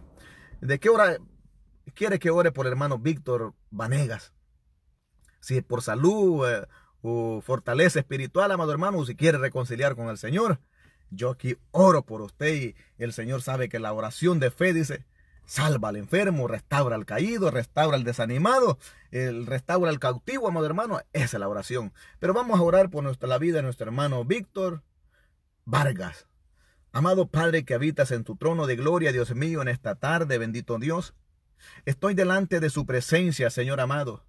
¿De qué hora quiere que ore por el hermano Víctor Vanegas. Si es por salud eh, o fortaleza espiritual, amado hermano, o si quiere reconciliar con el Señor, yo aquí oro por usted y el Señor sabe que la oración de fe dice, salva al enfermo, restaura al caído, restaura al desanimado, el, restaura al cautivo, amado hermano. Esa es la oración. Pero vamos a orar por nuestra, la vida de nuestro hermano Víctor Vargas. Amado Padre que habitas en tu trono de gloria, Dios mío, en esta tarde, bendito Dios. Estoy delante de su presencia, Señor amado.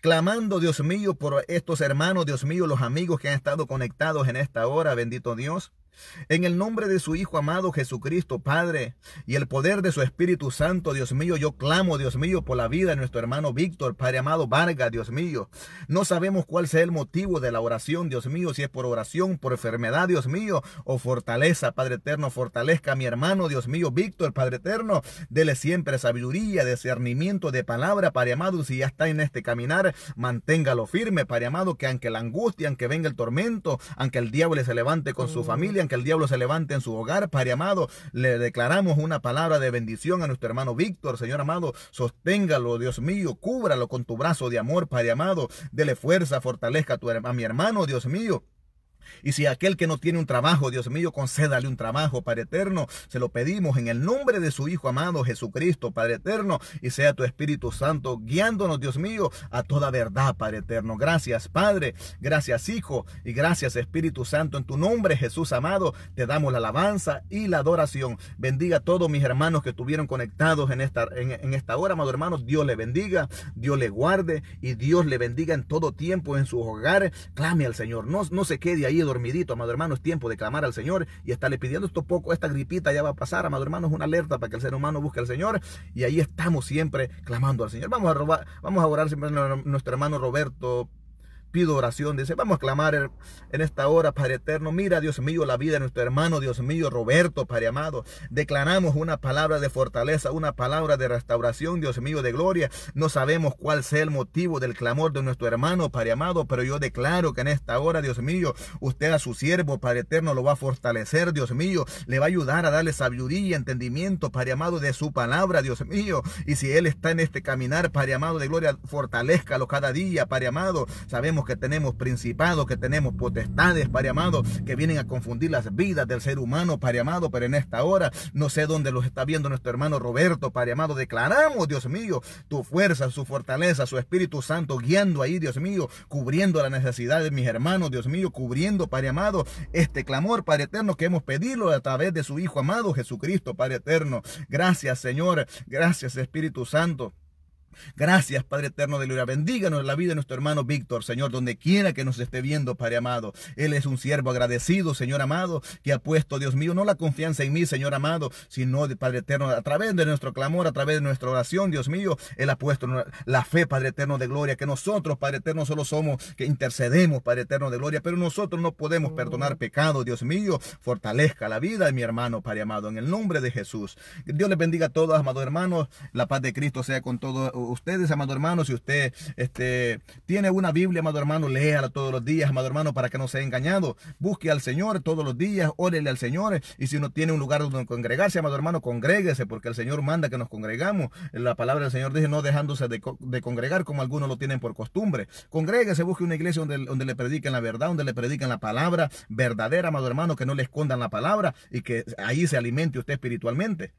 Clamando, Dios mío, por estos hermanos, Dios mío, los amigos que han estado conectados en esta hora, bendito Dios. En el nombre de su Hijo amado Jesucristo, Padre, y el poder de su Espíritu Santo, Dios mío, yo clamo, Dios mío, por la vida de nuestro hermano Víctor, Padre amado Vargas, Dios mío. No sabemos cuál sea el motivo de la oración, Dios mío, si es por oración, por enfermedad, Dios mío, o fortaleza, Padre eterno, fortalezca a mi hermano, Dios mío, Víctor, Padre eterno, dele siempre sabiduría, discernimiento de palabra, Padre amado, si ya está en este caminar, manténgalo firme, Padre amado, que aunque la angustia, aunque venga el tormento, aunque el diablo se levante con su oh. familia, que el diablo se levante en su hogar, Padre amado. Le declaramos una palabra de bendición a nuestro hermano Víctor, Señor amado. Sosténgalo, Dios mío. Cúbralo con tu brazo de amor, Padre amado. Dele fuerza, fortalezca tu, a mi hermano, Dios mío. Y si aquel que no tiene un trabajo, Dios mío, concédale un trabajo, Padre eterno. Se lo pedimos en el nombre de su Hijo amado Jesucristo, Padre eterno. Y sea tu Espíritu Santo guiándonos, Dios mío, a toda verdad, Padre eterno. Gracias, Padre. Gracias, Hijo. Y gracias, Espíritu Santo. En tu nombre, Jesús amado, te damos la alabanza y la adoración. Bendiga a todos mis hermanos que estuvieron conectados en esta, en, esta hora, amado hermano. Dios le bendiga, Dios le guarde y Dios le bendiga en todo tiempo en sus hogares. Clame al Señor. No, no se quede ahí ahí dormidito, amado hermano, es tiempo de clamar al Señor y estarle pidiendo esto poco, esta gripita ya va a pasar, amado hermano, es una alerta para que el ser humano busque al Señor y ahí estamos siempre clamando al Señor. Vamos a robar, vamos a orar siempre nuestro hermano Roberto pido oración. Dice, vamos a clamar en esta hora, Padre Eterno. Mira, Dios mío, la vida de nuestro hermano, Dios mío, Roberto, Padre amado. Declaramos una palabra de fortaleza, una palabra de restauración, Dios mío, de gloria. No sabemos cuál sea el motivo del clamor de nuestro hermano, Padre amado, pero yo declaro que en esta hora, Dios mío, usted a su siervo, Padre Eterno, lo va a fortalecer, Dios mío. Le va a ayudar a darle sabiduría entendimiento, Padre amado, de su palabra, Dios mío. Y si él está en este caminar, Padre amado, de gloria, fortalezcalo cada día, Padre amado. Sabemos que tenemos principados, que tenemos potestades, Padre amado, que vienen a confundir las vidas del ser humano, Padre amado, pero en esta hora, no sé dónde los está viendo nuestro hermano Roberto, Padre amado, declaramos, Dios mío, tu fuerza, su fortaleza, su Espíritu Santo, guiando ahí, Dios mío, cubriendo la necesidad de mis hermanos, Dios mío, cubriendo, Padre amado, este clamor, Padre eterno, que hemos pedido a través de su Hijo amado, Jesucristo, Padre eterno. Gracias, Señor, gracias, Espíritu Santo. Gracias, Padre eterno de gloria. Bendíganos la vida de nuestro hermano Víctor, Señor, donde quiera que nos esté viendo, Padre amado. Él es un siervo agradecido, Señor amado, que ha puesto, Dios mío, no la confianza en mí, Señor amado, sino de Padre eterno, a través de nuestro clamor, a través de nuestra oración, Dios mío, Él ha puesto la fe, Padre eterno de gloria, que nosotros, Padre eterno, solo somos que intercedemos, Padre eterno de gloria, pero nosotros no podemos perdonar pecado, Dios mío. Fortalezca la vida de mi hermano, Padre amado, en el nombre de Jesús. Dios les bendiga a todos, amados hermanos. La paz de Cristo sea con todos ustedes, amado hermano, si usted este, tiene una Biblia, amado hermano, léala todos los días, amado hermano, para que no sea engañado. Busque al Señor todos los días, órele al Señor. Y si no tiene un lugar donde congregarse, amado hermano, congréguese, porque el Señor manda que nos congregamos. La palabra del Señor dice no dejándose de, congregar como algunos lo tienen por costumbre. Congréguese, busque una iglesia donde, donde le prediquen la verdad, donde le prediquen la palabra verdadera, amado hermano, que no le escondan la palabra y que ahí se alimente usted espiritualmente.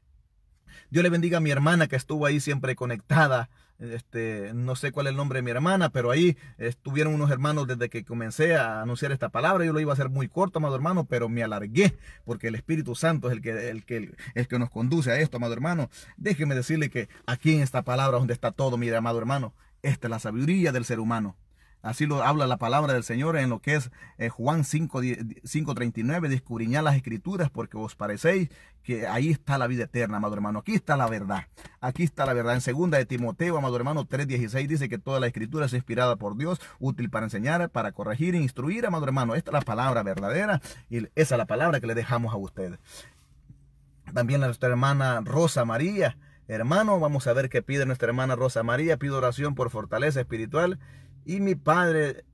Dios le bendiga a mi hermana que estuvo ahí siempre conectada este, no sé cuál es el nombre de mi hermana, pero ahí estuvieron unos hermanos desde que comencé a anunciar esta palabra. Yo lo iba a hacer muy corto, amado hermano, pero me alargué porque el Espíritu Santo es el que, el que, que nos conduce a esto, amado hermano. Déjeme decirle que aquí en esta palabra donde está todo, mi amado hermano, esta es la sabiduría del ser humano. Así lo habla la palabra del Señor en lo que es eh, Juan 5, 5.39, descubriñad las escrituras porque os parecéis que ahí está la vida eterna, amado hermano. Aquí está la verdad. Aquí está la verdad. En segunda de Timoteo, amado hermano, 3.16 dice que toda la escritura es inspirada por Dios, útil para enseñar, para corregir, e instruir, amado hermano. Esta es la palabra verdadera y esa es la palabra que le dejamos a usted. También nuestra hermana Rosa María. Hermano, vamos a ver qué pide nuestra hermana Rosa María. Pido oración por fortaleza espiritual y mi Padre,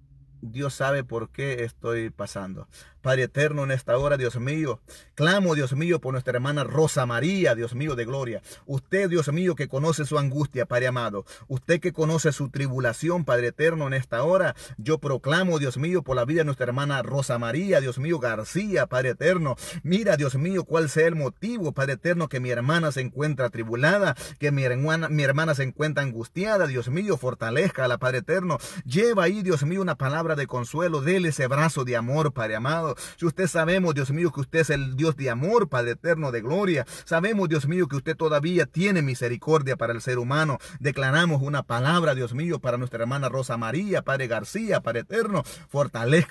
Dios sabe por qué estoy pasando. Padre eterno, en esta hora, Dios mío, clamo, Dios mío, por nuestra hermana Rosa María, Dios mío de gloria. Usted, Dios mío, que conoce su angustia, Padre amado. Usted que conoce su tribulación, Padre eterno, en esta hora, yo proclamo, Dios mío, por la vida de nuestra hermana Rosa María, Dios mío, García, Padre eterno. Mira, Dios mío, cuál sea el motivo, Padre eterno, que mi hermana se encuentra tribulada, que mi hermana, mi hermana se encuentra angustiada, Dios mío, fortalezca la Padre eterno. Lleva ahí, Dios mío, una palabra de consuelo, dele ese brazo de amor, Padre amado. Si usted sabemos, Dios mío, que usted es el Dios de amor, Padre eterno de gloria. Sabemos, Dios mío, que usted todavía tiene misericordia para el ser humano. Declaramos una palabra, Dios mío, para nuestra hermana Rosa María, Padre García, Padre eterno.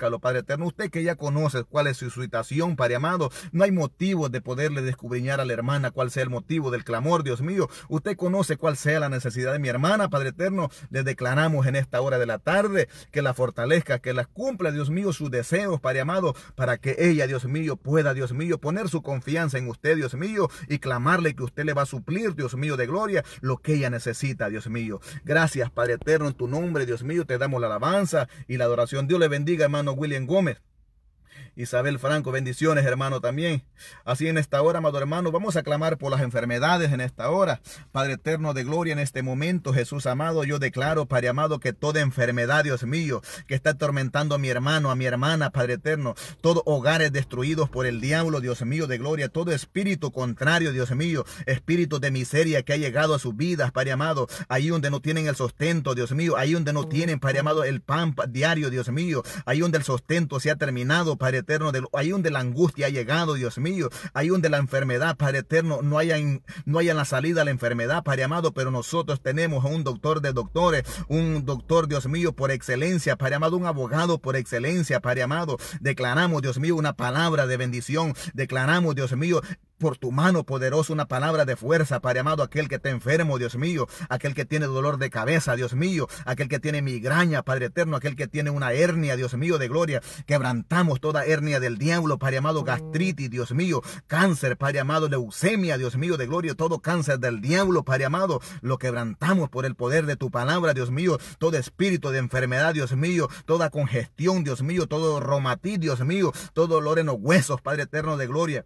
lo Padre eterno. Usted que ya conoce cuál es su situación, Padre amado. No hay motivo de poderle descubriñar a la hermana cuál sea el motivo del clamor, Dios mío. Usted conoce cuál sea la necesidad de mi hermana, Padre eterno. Le declaramos en esta hora de la tarde que la fortalezca, que la cumpla, Dios mío, sus deseos, Padre amado para que ella, Dios mío, pueda, Dios mío, poner su confianza en usted, Dios mío, y clamarle que usted le va a suplir, Dios mío, de gloria, lo que ella necesita, Dios mío. Gracias, Padre Eterno, en tu nombre, Dios mío, te damos la alabanza y la adoración. Dios le bendiga, hermano William Gómez. Isabel Franco, bendiciones hermano también. Así en esta hora, amado hermano, vamos a clamar por las enfermedades en esta hora. Padre eterno de gloria, en este momento, Jesús amado, yo declaro, Padre amado, que toda enfermedad, Dios mío, que está atormentando a mi hermano, a mi hermana, Padre eterno, todos hogares destruidos por el diablo, Dios mío, de gloria, todo espíritu contrario, Dios mío, espíritu de miseria que ha llegado a sus vidas, Padre amado, ahí donde no tienen el sostento, Dios mío, ahí donde no tienen, Padre amado, el pan diario, Dios mío, ahí donde el sostento se ha terminado, Padre un de, la angustia ha llegado, Dios mío, un de la enfermedad, Padre eterno, no hay no la salida la enfermedad, Padre amado, pero nosotros tenemos a un doctor de doctores, un doctor, Dios mío, por excelencia, Padre amado, un abogado por excelencia, Padre amado, declaramos, Dios mío, una palabra de bendición, declaramos, Dios mío, por tu mano poderosa una palabra de fuerza, Padre amado, aquel que está enfermo, Dios mío, aquel que tiene dolor de cabeza, Dios mío, aquel que tiene migraña, Padre eterno, aquel que tiene una hernia, Dios mío, de gloria. Quebrantamos toda hernia del diablo, Padre amado, gastritis, Dios mío, cáncer, Padre amado, leucemia, Dios mío, de gloria, todo cáncer del diablo, Padre amado, lo quebrantamos por el poder de tu palabra, Dios mío, todo espíritu de enfermedad, Dios mío, toda congestión, Dios mío, todo romatí, Dios mío, todo dolor en los huesos, Padre eterno, de gloria.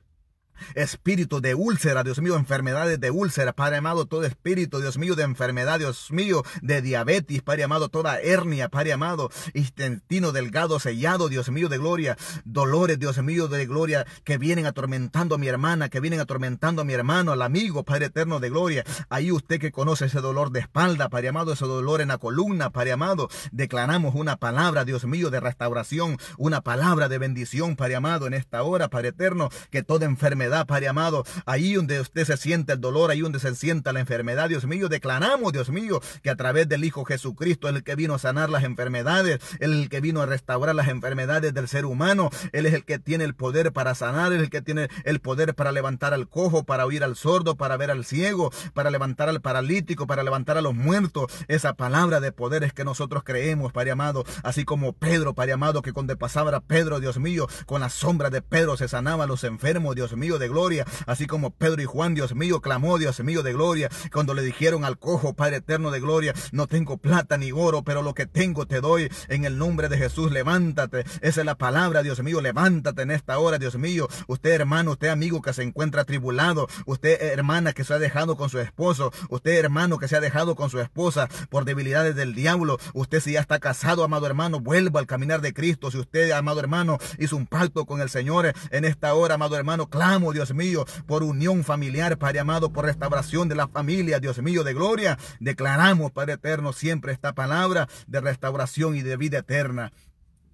Espíritu de úlcera, Dios mío, enfermedades de úlcera, Padre amado, todo espíritu, Dios mío, de enfermedad, Dios mío, de diabetes, Padre amado, toda hernia, Padre amado, intestino delgado, sellado, Dios mío, de gloria, dolores, Dios mío, de gloria, que vienen atormentando a mi hermana, que vienen atormentando a mi hermano, al amigo, Padre eterno de gloria. Ahí usted que conoce ese dolor de espalda, Padre amado, ese dolor en la columna, Padre amado, declaramos una palabra, Dios mío, de restauración, una palabra de bendición, Padre amado, en esta hora, Padre eterno, que toda enfermedad Padre amado. Ahí donde usted se siente el dolor, ahí donde se sienta la enfermedad, Dios mío, declaramos, Dios mío, que a través del Hijo Jesucristo, el que vino a sanar las enfermedades, el que vino a restaurar las enfermedades del ser humano, Él es el que tiene el poder para sanar, es el que tiene el poder para levantar al cojo, para oír al sordo, para ver al ciego, para levantar al paralítico, para levantar a los muertos. Esa palabra de poder es que nosotros creemos, Padre amado, así como Pedro, Padre amado, que de pasaba Pedro, Dios mío, con la sombra de Pedro se sanaba a los enfermos, Dios mío, de gloria. Así como Pedro y Juan, Dios mío, clamó, Dios mío, de gloria. Cuando le dijeron al cojo, Padre eterno de gloria, no tengo plata ni oro, pero lo que tengo te doy en el nombre de Jesús. Levántate. Esa es la palabra, Dios mío. Levántate en esta hora, Dios mío. Usted, hermano, usted, amigo que se encuentra tribulado. Usted, hermana, que se ha dejado con su esposo. Usted, hermano, que se ha dejado con su esposa por debilidades del diablo. Usted, si ya está casado, amado hermano, vuelva al caminar de Cristo. Si usted, amado hermano, hizo un pacto con el Señor en esta hora, amado hermano, clama Dios mío, por unión familiar, Padre amado, por restauración de la familia, Dios mío, de gloria. Declaramos, Padre eterno, siempre esta palabra de restauración y de vida eterna.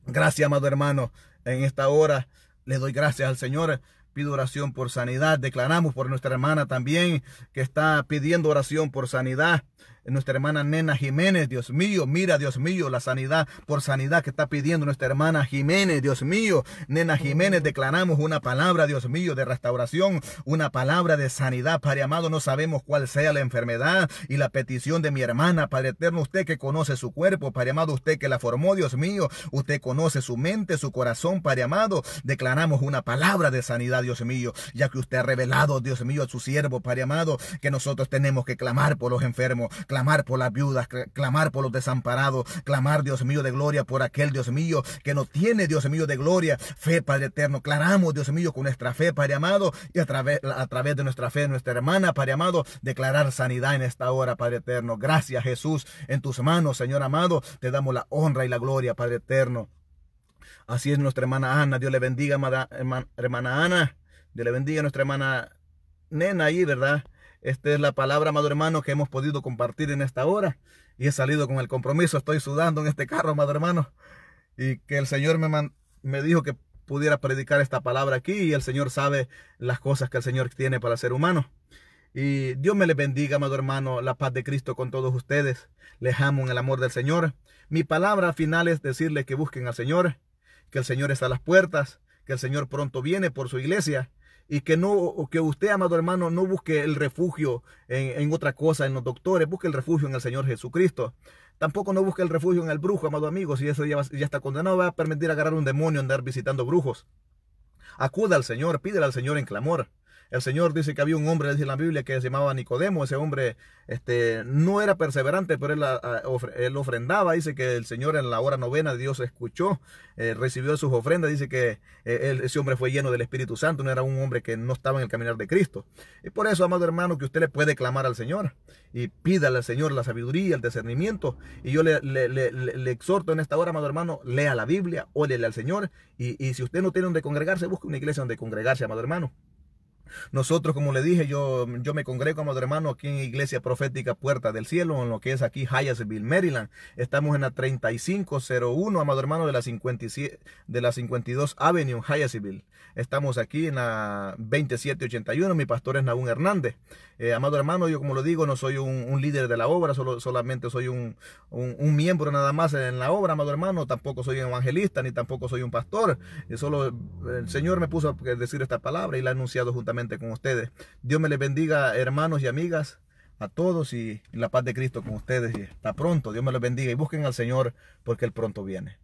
Gracias, amado hermano. En esta hora le doy gracias al Señor pido oración por sanidad. Declaramos por nuestra hermana también que está pidiendo oración por sanidad nuestra hermana Nena Jiménez, Dios mío, mira, Dios mío, la sanidad por sanidad que está pidiendo nuestra hermana Jiménez, Dios mío, Nena Jiménez, declaramos una palabra, Dios mío, de restauración, una palabra de sanidad, Padre amado, no sabemos cuál sea la enfermedad y la petición de mi hermana, Padre eterno, usted que conoce su cuerpo, Padre amado, usted que la formó, Dios mío, usted conoce su mente, su corazón, Padre amado, declaramos una palabra de sanidad, Dios mío, ya que usted ha revelado, Dios mío, a su siervo, Padre amado, que nosotros tenemos que clamar por los enfermos, clamar por las viudas, clamar por los desamparados, clamar, Dios mío, de gloria por aquel Dios mío que no tiene, Dios mío, de gloria. Fe, Padre eterno, clamamos, Dios mío, con nuestra fe, Padre amado, y a través, a través de nuestra fe, nuestra hermana, Padre amado, declarar sanidad en esta hora, Padre eterno. Gracias, Jesús, en tus manos, Señor amado, te damos la honra y la gloria, Padre eterno. Así es nuestra hermana Ana. Dios le bendiga, hermana, hermana Ana. Dios le bendiga a nuestra hermana nena ahí, ¿verdad? Esta es la palabra, amado hermano, que hemos podido compartir en esta hora. Y he salido con el compromiso. Estoy sudando en este carro, amado hermano. Y que el Señor me, me dijo que pudiera predicar esta palabra aquí. Y el Señor sabe las cosas que el Señor tiene para ser humano. Y Dios me le bendiga, amado hermano, la paz de Cristo con todos ustedes. Les amo en el amor del Señor. Mi palabra final es decirle que busquen al Señor, que el Señor está a las puertas, que el Señor pronto viene por su iglesia y que no que usted, amado hermano, no busque el refugio en, otra cosa, en los doctores, busque el refugio en el Señor Jesucristo. Tampoco no busque el refugio en el brujo, amado amigo, si eso ya, está condenado, va a permitir agarrar un demonio, andar visitando brujos. Acuda al Señor, pídele al Señor en clamor. El Señor dice que había un hombre, dice en la Biblia, que se llamaba Nicodemo. Ese hombre este, no era perseverante, pero él, ah, ah, ofrendaba. Dice que el Señor en la hora novena Dios escuchó, eh, recibió sus ofrendas. Dice que eh, ese hombre fue lleno del Espíritu Santo, no era un hombre que no estaba en el caminar de Cristo. Y por eso, amado hermano, que usted le puede clamar al Señor y pídale al Señor la sabiduría, el discernimiento. Y yo le, le, exhorto en esta hora, amado hermano, lea la Biblia, ólele al Señor. Y, y si usted no tiene donde congregarse, busque una iglesia donde congregarse, amado hermano. Nosotros, como le dije, yo, yo me congrego, amado hermano, aquí en Iglesia Profética Puerta del Cielo, en lo que es aquí Hyattsville, Maryland. Estamos en la 3501, amado hermano, de la, 57, de la 52 Avenue, Hyattsville. Estamos aquí en la 2781. Mi pastor es Nahum Hernández. Eh, amado hermano, yo como lo digo, no soy un, líder de la obra, solo, solamente soy un, miembro nada más en la obra, amado hermano. Tampoco soy un evangelista, ni tampoco soy un pastor. Eh, solo el Señor me puso a decir esta palabra y la he anunciado juntamente con ustedes. Dios me les bendiga, hermanos y amigas, a todos y la paz de Cristo con ustedes. Y hasta pronto, Dios me los bendiga y busquen al Señor porque Él pronto viene.